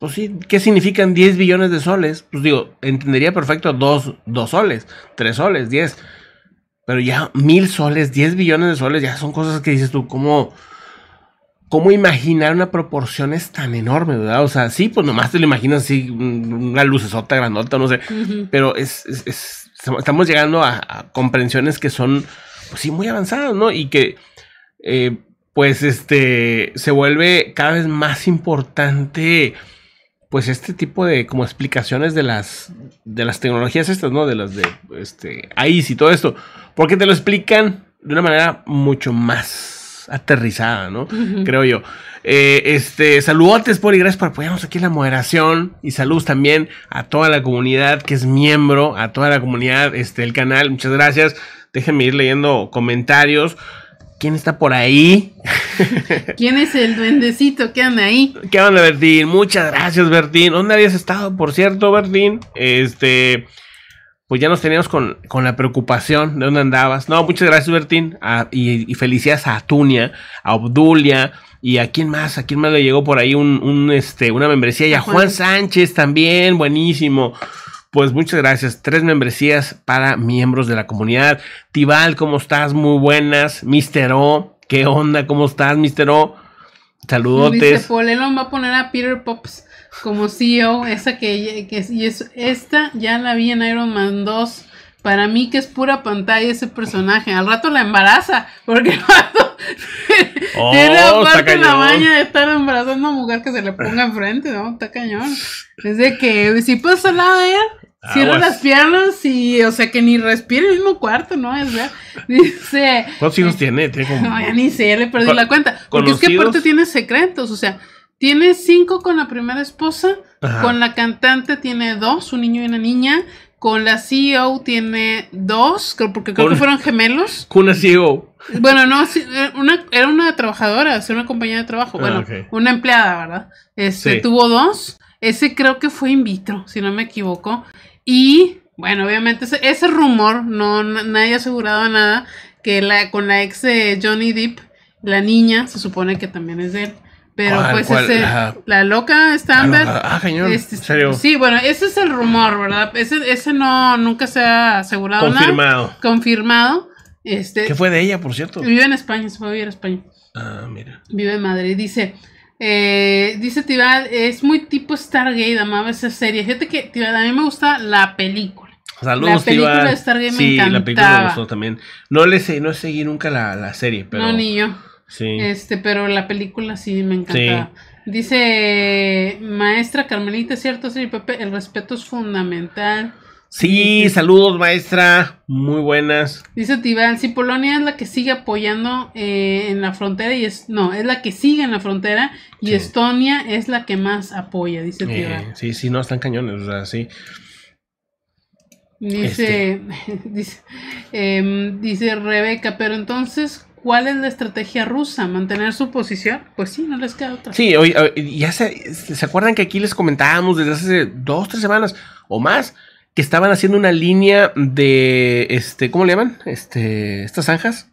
pues sí, ¿qué significan 10 billones de soles? Pues digo, entendería perfecto 2, soles, 3 soles, 10. Pero ya mil soles, 10 billones de soles, ya son cosas que dices tú, ¿cómo, cómo imaginar una proporción es tan enorme, ¿verdad? O sea, sí, pues nomás te lo imaginas así, una lucesota grandota, no sé. Pero es, estamos llegando a, comprensiones que son, pues sí, muy avanzadas, ¿no? Y que, eh, pues, este, se vuelve cada vez más importante pues este tipo de como explicaciones de las de las tecnologías estas, ¿no? De las de este ahí y todo esto, porque te lo explican de una manera mucho más aterrizada, ¿no? Creo yo. Eh, este, saludos por y gracias por apoyarnos aquí en la moderación y saludos también a toda la comunidad que es miembro, a toda la comunidad este el canal, muchas gracias. Déjenme ir leyendo comentarios. ¿Quién está por ahí? ¿Quién es el duendecito que anda ahí? ¿Qué onda, Bertín? Muchas gracias, Bertín. ¿Dónde habías estado, por cierto, Bertín? Este, pues ya nos teníamos con, la preocupación de dónde andabas. No, muchas gracias, Bertín. Ah, y, y, felicidades a Tunia, a Obdulia. ¿Y a quién más? ¿A quién más le llegó por ahí un, este, una membresía? Y a Juan Sánchez también, buenísimo. Pues muchas gracias. Tres membresías para miembros de la comunidad. Tibal, ¿cómo estás? Muy buenas. Mister O, ¿qué onda? ¿Cómo estás, Mister O? Saludotes. Dice va a poner a Peter Pops como CEO. Esa que, que y es, esta ya la vi en Iron Man 2. Para mí que es pura pantalla ese personaje. Al rato la embaraza. Porque rato oh, tiene aparte la baña de estar embarazando a una mujer que se le ponga enfrente, ¿no? Está cañón. Es de que si pasa al lado de él, Cierra las piernas y, o sea, que ni respire el mismo cuarto, ¿no? Es verdad. Dice. ¿Cuántos hijos eh, tiene? tiene como... No, ya ni sé, le perdí la cuenta. Porque es que aparte tiene secretos, o sea, tiene cinco con la primera esposa, con la cantante tiene dos, un niño y una niña, con la CEO tiene dos, porque creo que fueron gemelos. Con la CEO. Bueno, no, eh, una, era una trabajadora, era una compañía de trabajo. Ah, una empleada, ¿verdad? Este, Tuvo dos. Ese creo que fue in vitro, si no me equivoco. Y bueno, obviamente ese, rumor, no nadie ha asegurado nada, que la, con la ex Johnny Depp, la niña, se supone que también es de él. Pero pues la, loca está ah, ah, este, serio? Sí, bueno, ese es el rumor, ¿verdad? Ese, ese no, nunca se ha asegurado Confirmado. nada. Confirmado. Confirmado. Este, ¿Qué fue de ella, por cierto? Vive en España, se fue a vivir a España. Ah, mira. Vive en Madrid. Dice, eh, dice Tibad, es muy tipo Stargate, amaba esa serie. Fíjate que Tibad, a mí me gusta la película. la película de Stargate sí, me encantaba. también. No le sé, no seguí nunca la, serie, pero... No, ni yo. Sí. Este, pero la película sí me encantaba. Dice maestra Carmelita, cierto, sí, Pepe, el respeto es fundamental. Sí, saludos maestra, muy buenas. Dice Tibán, si Polonia es la que sigue apoyando eh, en la frontera y es, no, es la que sigue en la frontera y Estonia es la que más apoya, dice eh, Tibán. sí, sí, no, están cañones, o sea, sí. Dice, dice, em, dice Rebeca, pero entonces, ¿cuál es la estrategia rusa? ¿Mantener su posición? Pues sí, no les queda otra. Sí, oye, ya se, se acuerdan que aquí les comentábamos desde hace dos, tres semanas o más que estaban haciendo una línea de, este, ¿cómo le llaman? Este, estas zanjas.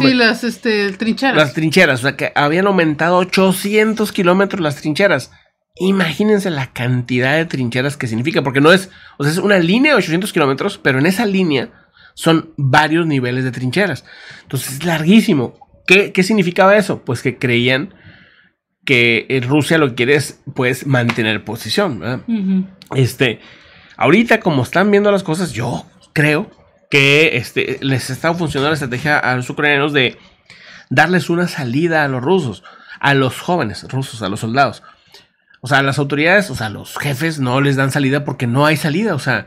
Sí, las este, trincheras. Las trincheras, o sea que habían aumentado 800 kilómetros las trincheras. Imagínense la cantidad de trincheras que significa, porque no es, o sea, es una línea de 800 kilómetros, pero en esa línea son varios niveles de trincheras. Entonces es larguísimo. ¿Qué, significaba eso? Pues que creían que eh, Rusia lo que quiere es pues mantener posición. ¿verdad? Este, Ahorita, como están viendo las cosas, yo creo que este, les está funcionando la estrategia a los ucranianos de darles una salida a los rusos, a los jóvenes rusos, a los soldados. O sea, las autoridades, o sea, los jefes no les dan salida porque no hay salida. O sea,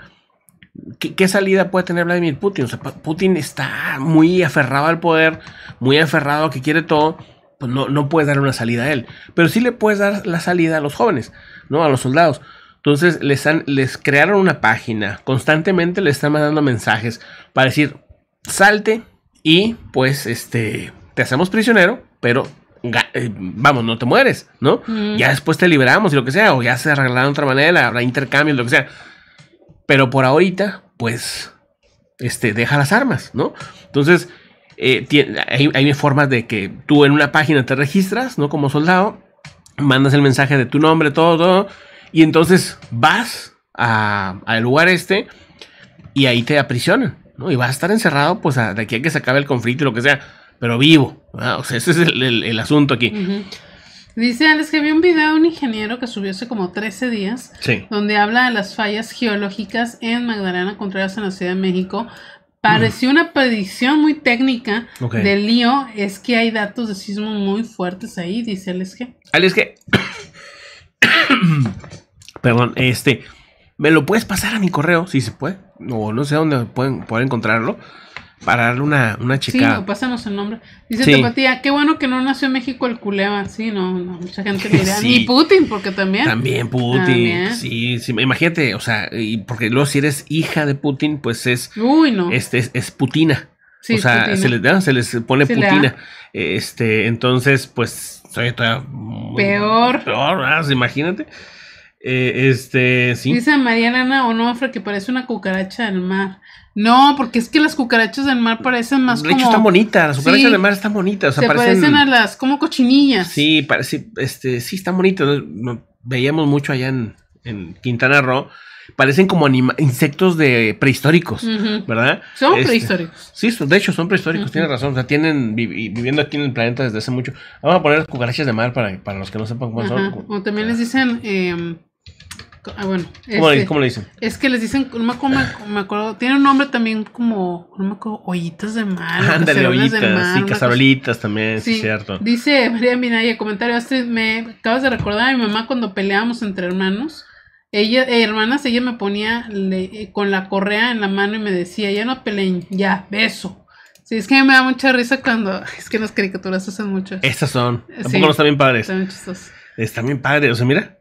¿qué, salida puede tener Vladimir Putin? O sea, Putin está muy aferrado al poder, muy aferrado a que quiere todo. Pues no, no dar una salida a él. Pero sí le puedes dar la salida a los jóvenes, ¿no? A los soldados. Entonces les, han, les crearon una página, constantemente le están mandando mensajes para decir, salte y pues este, te hacemos prisionero, pero eh, vamos, no te mueres, ¿no? Ya después te liberamos y lo que sea, o ya se arreglará de otra manera, habrá intercambios, lo que sea. Pero por ahorita, pues, este, deja las armas, ¿no? Entonces, eh, hay, hay, formas de que tú en una página te registras, ¿no? Como soldado, mandas el mensaje de tu nombre, todo, todo, y entonces vas al lugar este y ahí te aprisionan, Y vas a estar encerrado, pues, de aquí a que se acabe el conflicto y lo que sea, pero vivo, O sea, ese es el, asunto aquí. Dice Alex que vi un video de un ingeniero que subió hace como 13 días, donde habla de las fallas geológicas en Magdalena Contreras en la Ciudad de México. Pareció una predicción muy técnica del lío, es que hay datos de sismo muy fuertes ahí, dice Alex que. Alex que. Perdón, este, me lo puedes pasar a mi correo, si se puede, o no sé dónde pueden poder encontrarlo, para darle una, una checada. Sí, pásanos el nombre. Dice sí. qué bueno que no nació en México el culeba. Sí, no, mucha gente le dirá. Y Putin, porque también. También Putin, sí, sí. Imagínate, o sea, y porque luego si eres hija de Putin, pues es. Uy, no. Este, es, Putina. o sea, se les ah, se les pone putina. Este, entonces, pues, todavía, peor. Peor, imagínate. Eh, este, sí. Dice Mariana Onofre que parece una cucaracha del mar. No, porque es que las cucarachas del mar parecen más como... De hecho, están bonitas. Las cucarachas del mar están bonitas. se parecen... a las... como cochinillas. Sí, parece... Este, sí, están bonitas. Veíamos mucho allá en, en Quintana Roo parecen como insectos de prehistóricos, ¿verdad? Son este, prehistóricos. Sí, de hecho son prehistóricos, tiene razón, o sea, tienen viviendo aquí en el planeta desde hace mucho. Vamos a poner cucarachas de mar para, los que no sepan cómo son. O también les dicen eh, Ah, este, ¿Cómo, le, dicen? Es que les dicen, no me acuerdo, tiene un nombre también como, no me acuerdo, ollitas de mar. Ándale, ollitas, también, sí, es cierto. Dice María Minaya, comentario, este, me acabas de recordar a mi mamá cuando peleábamos entre hermanos. Ella, eh, hermanas, ella me ponía eh, con la correa en la mano y me decía, ya no peleen, ya, beso. Sí, es que me da mucha risa cuando. Es que las caricaturas hacen muchas. Estas son. Tampoco no están bien padres. Están bien Están bien padres. O sea, mira.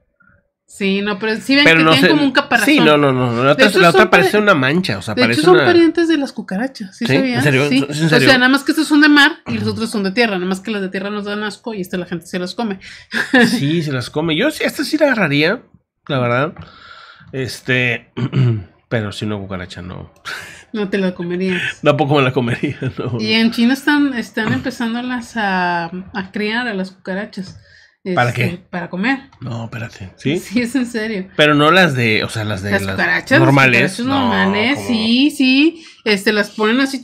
Sí, no, pero sí ven que tienen como un caparazón. Sí, no, no, no. La otra, parece una mancha. O sea, de hecho, son parientes de las cucarachas. ¿Sí, ¿Sí? Sí. O sea, nada más que estos son de mar y los otros son de tierra. Nada más que las de tierra nos dan asco y esta la gente se las come. sí, se las come. Yo sí, esta sí la agarraría, la verdad. Este. pero si una cucaracha no. No te la comerías. Tampoco me la comería, no. Y en China están, están empezándolas a criar a las cucarachas. ¿Para este, qué? Para comer. No, espérate. ¿Sí? Sí, es en serio. Pero no las de, o sea, las de las, normales. Las cucarachas normales, sí, sí. Este, las ponen así,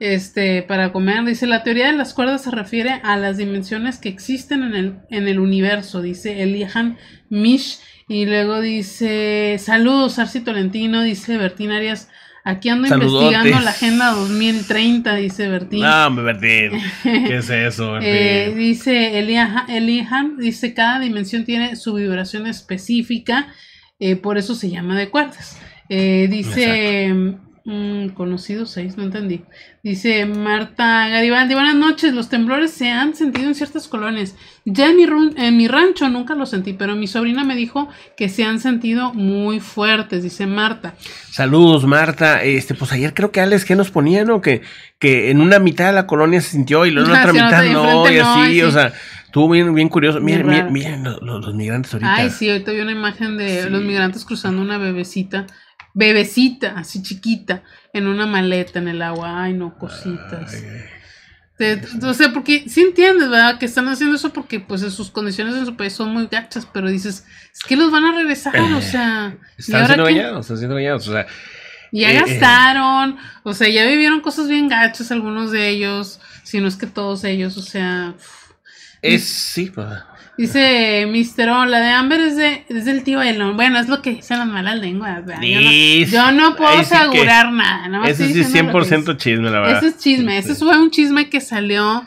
este, para comer. Dice, la teoría de las cuerdas se refiere a las dimensiones que existen en el, en el universo, dice Elihan Mish. Y luego dice, saludos, Arci Tolentino, dice Bertín Arias. Aquí ando investigando la Agenda 2030, dice Bertín. No, Bertín. ¿Qué es eso, eh, dice Elihan, dice cada dimensión tiene su vibración específica, eh, por eso se llama de cuartas. Eh, dice Mm, conocidos seis, no entendí. Dice Marta Garibaldi, buenas noches. Los temblores se han sentido en ciertas colonias. Ya en mi, rancho nunca los sentí, pero mi sobrina me dijo que se han sentido muy fuertes, dice Marta. Saludos, Marta. Este, pues ayer creo que Alex que nos ponía, ¿no? Que, que en una mitad de la colonia se sintió y luego en otra ah, mitad no, y así, o sea. Estuvo bien, curioso. Miren, miren, los, migrantes ahorita. Ay, sí, ahorita vi una imagen de los migrantes cruzando una bebecita bebecita, así chiquita, en una maleta en el agua. Ay, no, cositas. entonces o sea, porque sí entiendes, ¿verdad? Que están haciendo eso porque pues en sus condiciones en su país son muy gachas, pero dices, es que los van a regresar, o eh, sea. Están siendo bañados, están siendo bañados, o sea. Ya eh, eh. gastaron, o sea, ya vivieron cosas bien gachas algunos de ellos, si no es que todos ellos, o sea. Es, sí, pues, Dice Mister O, la de Amber es, de, es del tío Elon. Bueno, es lo que dicen las malas lenguas. Yo, no, puedo asegurar nada. Nada más es 100% chisme, la verdad. ese es chisme. ese fue un chisme que salió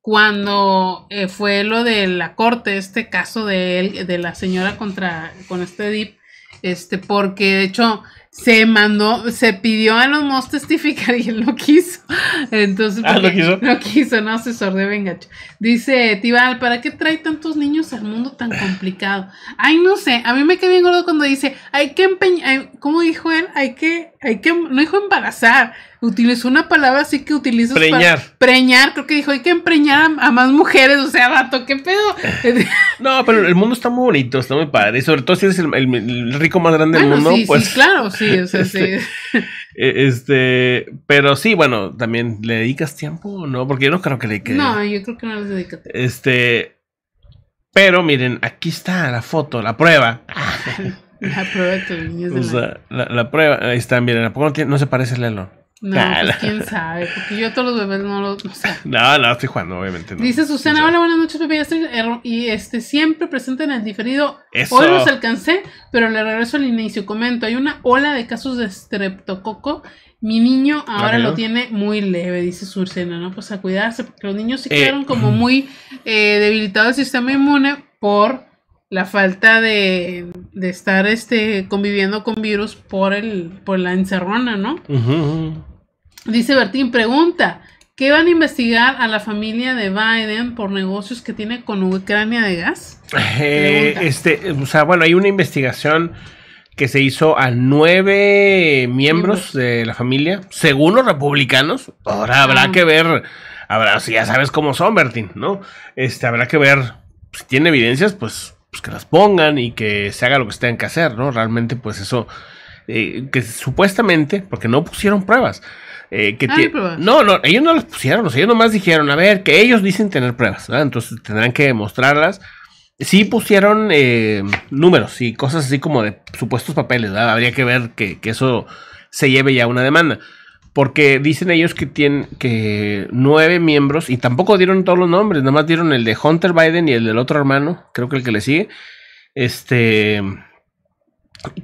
cuando eh, fue lo de la corte, este caso de él, de la señora contra, con este dip, este, porque de hecho se mandó, se pidió a los moss testificar y él no quiso. Entonces, ah, quiso? No quiso, no, asesor de vengacho. Dice Tibal, ¿para qué trae tantos niños al mundo tan complicado? Ay, no sé, a mí me quedé bien gordo cuando dice, hay que empeñar, ¿cómo dijo él? Hay que, hay que, no dijo embarazar, utilizó una palabra así que utilizas preñar. creo que dijo, hay que empreñar a, más mujeres, o sea, rato, qué pedo. no, pero el mundo está muy bonito, está muy padre, y sobre todo si eres el, rico más grande del mundo, pues. claro, sí, o sea, este, sí. E, este, pero sí, bueno, también le dedicas tiempo, ¿no? Porque yo no creo que le quede. No, yo creo que no le dedica tiempo. Este, pero miren, aquí está la foto, la prueba. la prueba de tu la, prueba, ahí está, miren, no, se parece a Lelo? No, pues quién sabe, porque yo todos los bebés no lo O no, no, estoy jugando, obviamente. Dice Susana: Hola, buenas noches, Pepe. Y este, siempre presente en el diferido. Hoy los alcancé, pero le regreso al inicio. Comento: hay una ola de casos de estreptococo. Mi niño ahora lo tiene muy leve, dice Susana, ¿no? Pues a cuidarse, porque los niños se eh, quedaron como muy eh, debilitados el sistema inmune por la falta de, de, estar este, conviviendo con virus por, el, por la encerrona, ¿no? Ajá, Dice Bertín, pregunta, ¿qué van a investigar a la familia de Biden por negocios que tiene con Ucrania de gas? Eh, este, o sea, bueno, hay una investigación que se hizo a nueve miembros, de la familia, según los republicanos. Ahora habrá que ver, habrá, si ya sabes cómo son, Bertín, ¿no? Este, habrá que ver si tiene evidencias, pues, pues que las pongan y que se haga lo que tengan que hacer, ¿no? Realmente, pues eso, eh, que supuestamente, porque no pusieron pruebas, eh, que ah, no, no, ellos no las pusieron, o sea, ellos nomás dijeron, a ver, que ellos dicen tener pruebas, entonces tendrán que demostrarlas. Sí pusieron eh, números y cosas así como de supuestos papeles, ¿verdad? habría que ver que, eso se lleve ya a una demanda. Porque dicen ellos que tienen que nueve miembros, y tampoco dieron todos los nombres, nomás dieron el de Hunter Biden y el del otro hermano, creo que el que le sigue. Este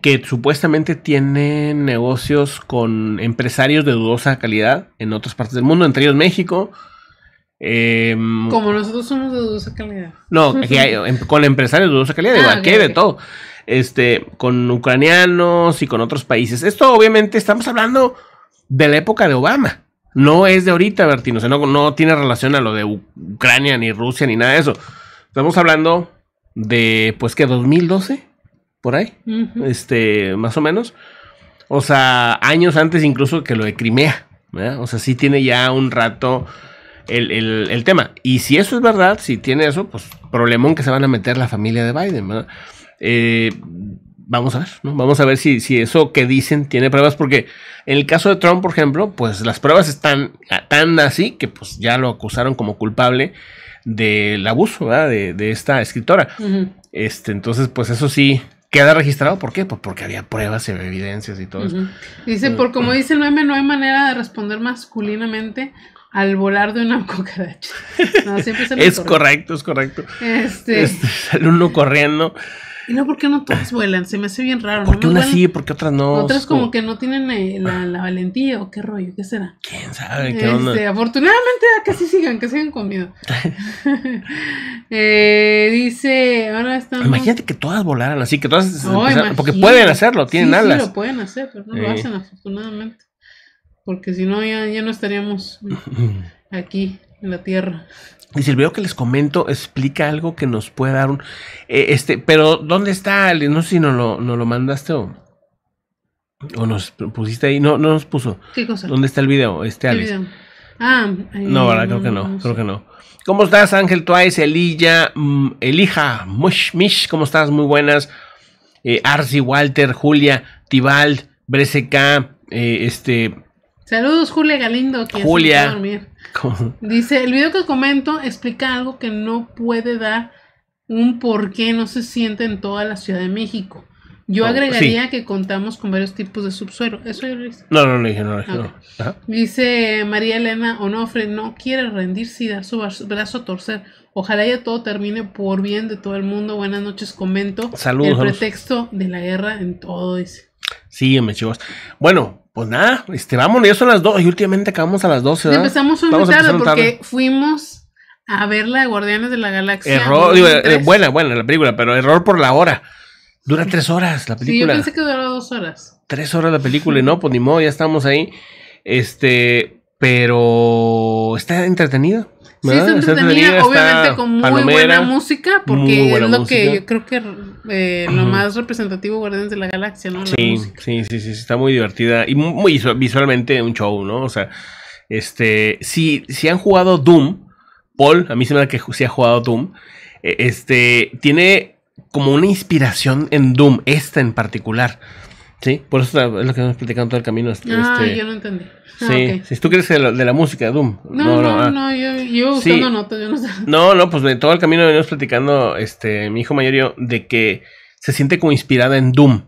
que supuestamente tiene negocios con empresarios de dudosa calidad en otras partes del mundo, entre ellos México. Em, Como nosotros somos de dudosa calidad. No, em, con empresarios de dudosa calidad, igual, ah, que de todo. Este, con ucranianos y con otros países. Esto obviamente estamos hablando de la época de Obama. No es de ahorita, Bertino. no tiene relación a lo de Ucrania, ni Rusia, ni nada de eso. Estamos hablando de, pues, que 2012 por ahí, este, más o menos. O sea, años antes incluso que lo de Crimea. O sea, sí tiene ya un rato el, tema. Y si eso es verdad, si tiene eso, pues problemón que se van a meter la familia de Biden. Eh, vamos a ver, Vamos a ver si, eso que dicen tiene pruebas, porque en el caso de Trump, por ejemplo, pues las pruebas están tan así que pues ya lo acusaron como culpable del abuso de, de, esta escritora. este, entonces, pues eso sí, queda registrado. ¿Por qué? Pues porque había pruebas, y evidencias y todo eso. Dice, por como dice el meme, no hay manera de responder masculinamente al volar de una cucaracha. siempre es correcto, es correcto. Este... este uno corriendo y no, qué no todas vuelan? Se me hace bien raro. Porque qué unas sí, porque otras no. Otras como que no tienen eh, la, valentía o qué rollo, qué será. ¿Quién sabe qué este, onda? afortunadamente ah, que sí sigan, que sigan conmigo. eh, dice, ahora estamos... Imagínate que todas volaran así, que todas... Oh, porque pueden hacerlo, tienen alas. Sí, lo pueden hacer, pero no lo hacen afortunadamente. Porque si no, ya, ya no estaríamos aquí en la Tierra. Dice, el video que les comento explica algo que nos puede dar un... Eh, este, pero ¿dónde está? No sé si nos lo, lo mandaste o, o, nos pusiste ahí. No, no nos puso. ¿Qué cosa? ¿Dónde está el video? Este, Ah, eh, no, Creo que no, creo que no. ¿Cómo estás, Ángel Twice, Elilla, mm, Elija, Mush, Mish? ¿Cómo estás? Muy buenas. Eh, Walter, Julia, Tibal, Brese eh, este... Saludos, Julia Galindo. Que Julia. Dice, el video que comento explica algo que no puede dar un por qué no se siente en toda la Ciudad de México. Yo oh, agregaría que contamos con varios tipos de subsuelo. ¿Eso lo No, no dije, no lo dije. Dice María Elena Onofre, no quiere rendirse y da su brazo a torcer. Ojalá ya todo termine por bien de todo el mundo. Buenas noches, comento. Saludos. El pretexto de la guerra en todo, dice. Sí, me chivas. Bueno, pues nada, este, vámonos, ya son las dos. Y últimamente acabamos a las 12, ¿verdad? Empezamos un tarde, porque fuimos a ver la de Guardianes de la Galaxia. Error, eh, buena, buena la película, pero error por la hora. Dura tres horas la película. Sí, yo pensé que duró dos horas. Tres horas la película y no, pues ni modo, ya estamos ahí. Este, pero está entretenida. Sí, obviamente con muy buena música, porque es lo que yo creo que eh, lo más representativo Guardianes de la Galaxia, ¿no? sí, sí, sí, sí, está muy divertida y muy visualmente un show, ¿no? O sea, este, si, si han jugado Doom, Paul, a mí se me da que si ha jugado Doom, e, este, tiene como una inspiración en Doom, esta en particular. Sí, por eso es lo que hemos platicado todo el camino. Este, ah, este yo no entendí. Ah, sí, si tú crees de, la música, Doom. No, no, no, ah. yo, buscando notas, no No, no, pues de todo el camino venimos platicando, este, mi hijo mayor yo, de que se siente como inspirada en Doom,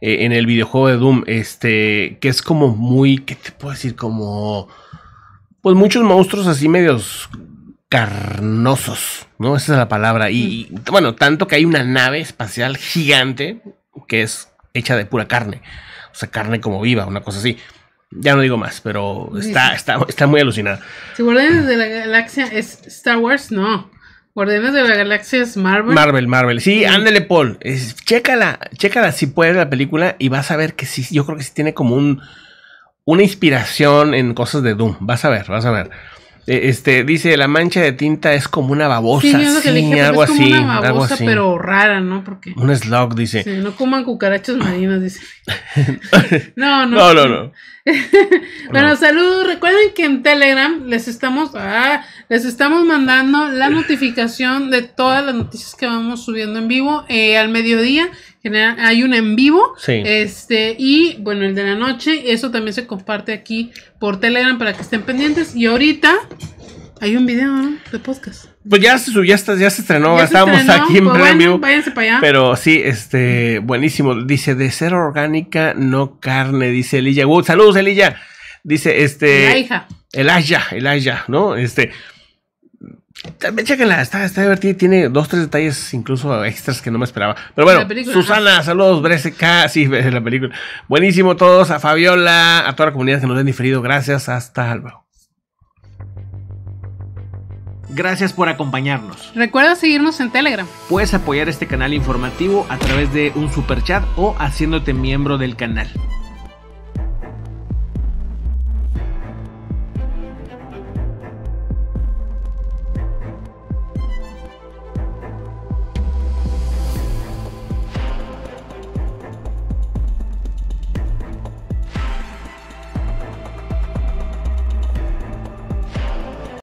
eh, en el videojuego de Doom, este, que es como muy, ¿qué te puedo decir? Como, pues muchos monstruos así medios carnosos, ¿no? Esa es la palabra. y bueno, tanto que hay una nave espacial gigante, que es hecha de pura carne. O sea, carne como viva, una cosa así. Ya no digo más, pero está, está, está muy alucinada. Si Guardianes de la Galaxia es Star Wars, no. Guardianes de la Galaxia es Marvel. Marvel, Marvel. Sí, ándale, Paul. chécala, chécala si puedes la película y vas a ver que sí, yo creo que sí tiene como un, una inspiración en cosas de Doom. Vas a ver, vas a ver. Eh, este, dice, la mancha de tinta es como una babosa. Sí, es algo como así, una babosa, pero rara, ¿no? Porque, un slug, dice. no coman cucarachas marinas, dice. no, no. No, no, no. bueno, saludos. Recuerden que en Telegram les estamos, ah, les estamos mandando la notificación de todas las noticias que vamos subiendo en vivo eh, al mediodía hay un en vivo. Este, y bueno, el de la noche. Eso también se comparte aquí por Telegram para que estén pendientes. Y ahorita hay un video ¿no? de podcast. Pues ya se ya, está, ya se estrenó, estábamos aquí en pues premio. Pero sí, este, buenísimo. Dice, de ser orgánica, no carne, dice Elilla. saludos, Elilla. Dice, este. hija. El Aya, el Aya, ¿no? Este. También chéquenla, está, está divertida. Tiene dos, tres detalles, incluso extras que no me esperaba. Pero bueno, Susana, saludos, Breseca. Sí, la película. Buenísimo, todos. A Fabiola, a toda la comunidad que nos han diferido. Gracias, hasta Álvaro Gracias por acompañarnos. Recuerda seguirnos en Telegram. Puedes apoyar este canal informativo a través de un super chat o haciéndote miembro del canal.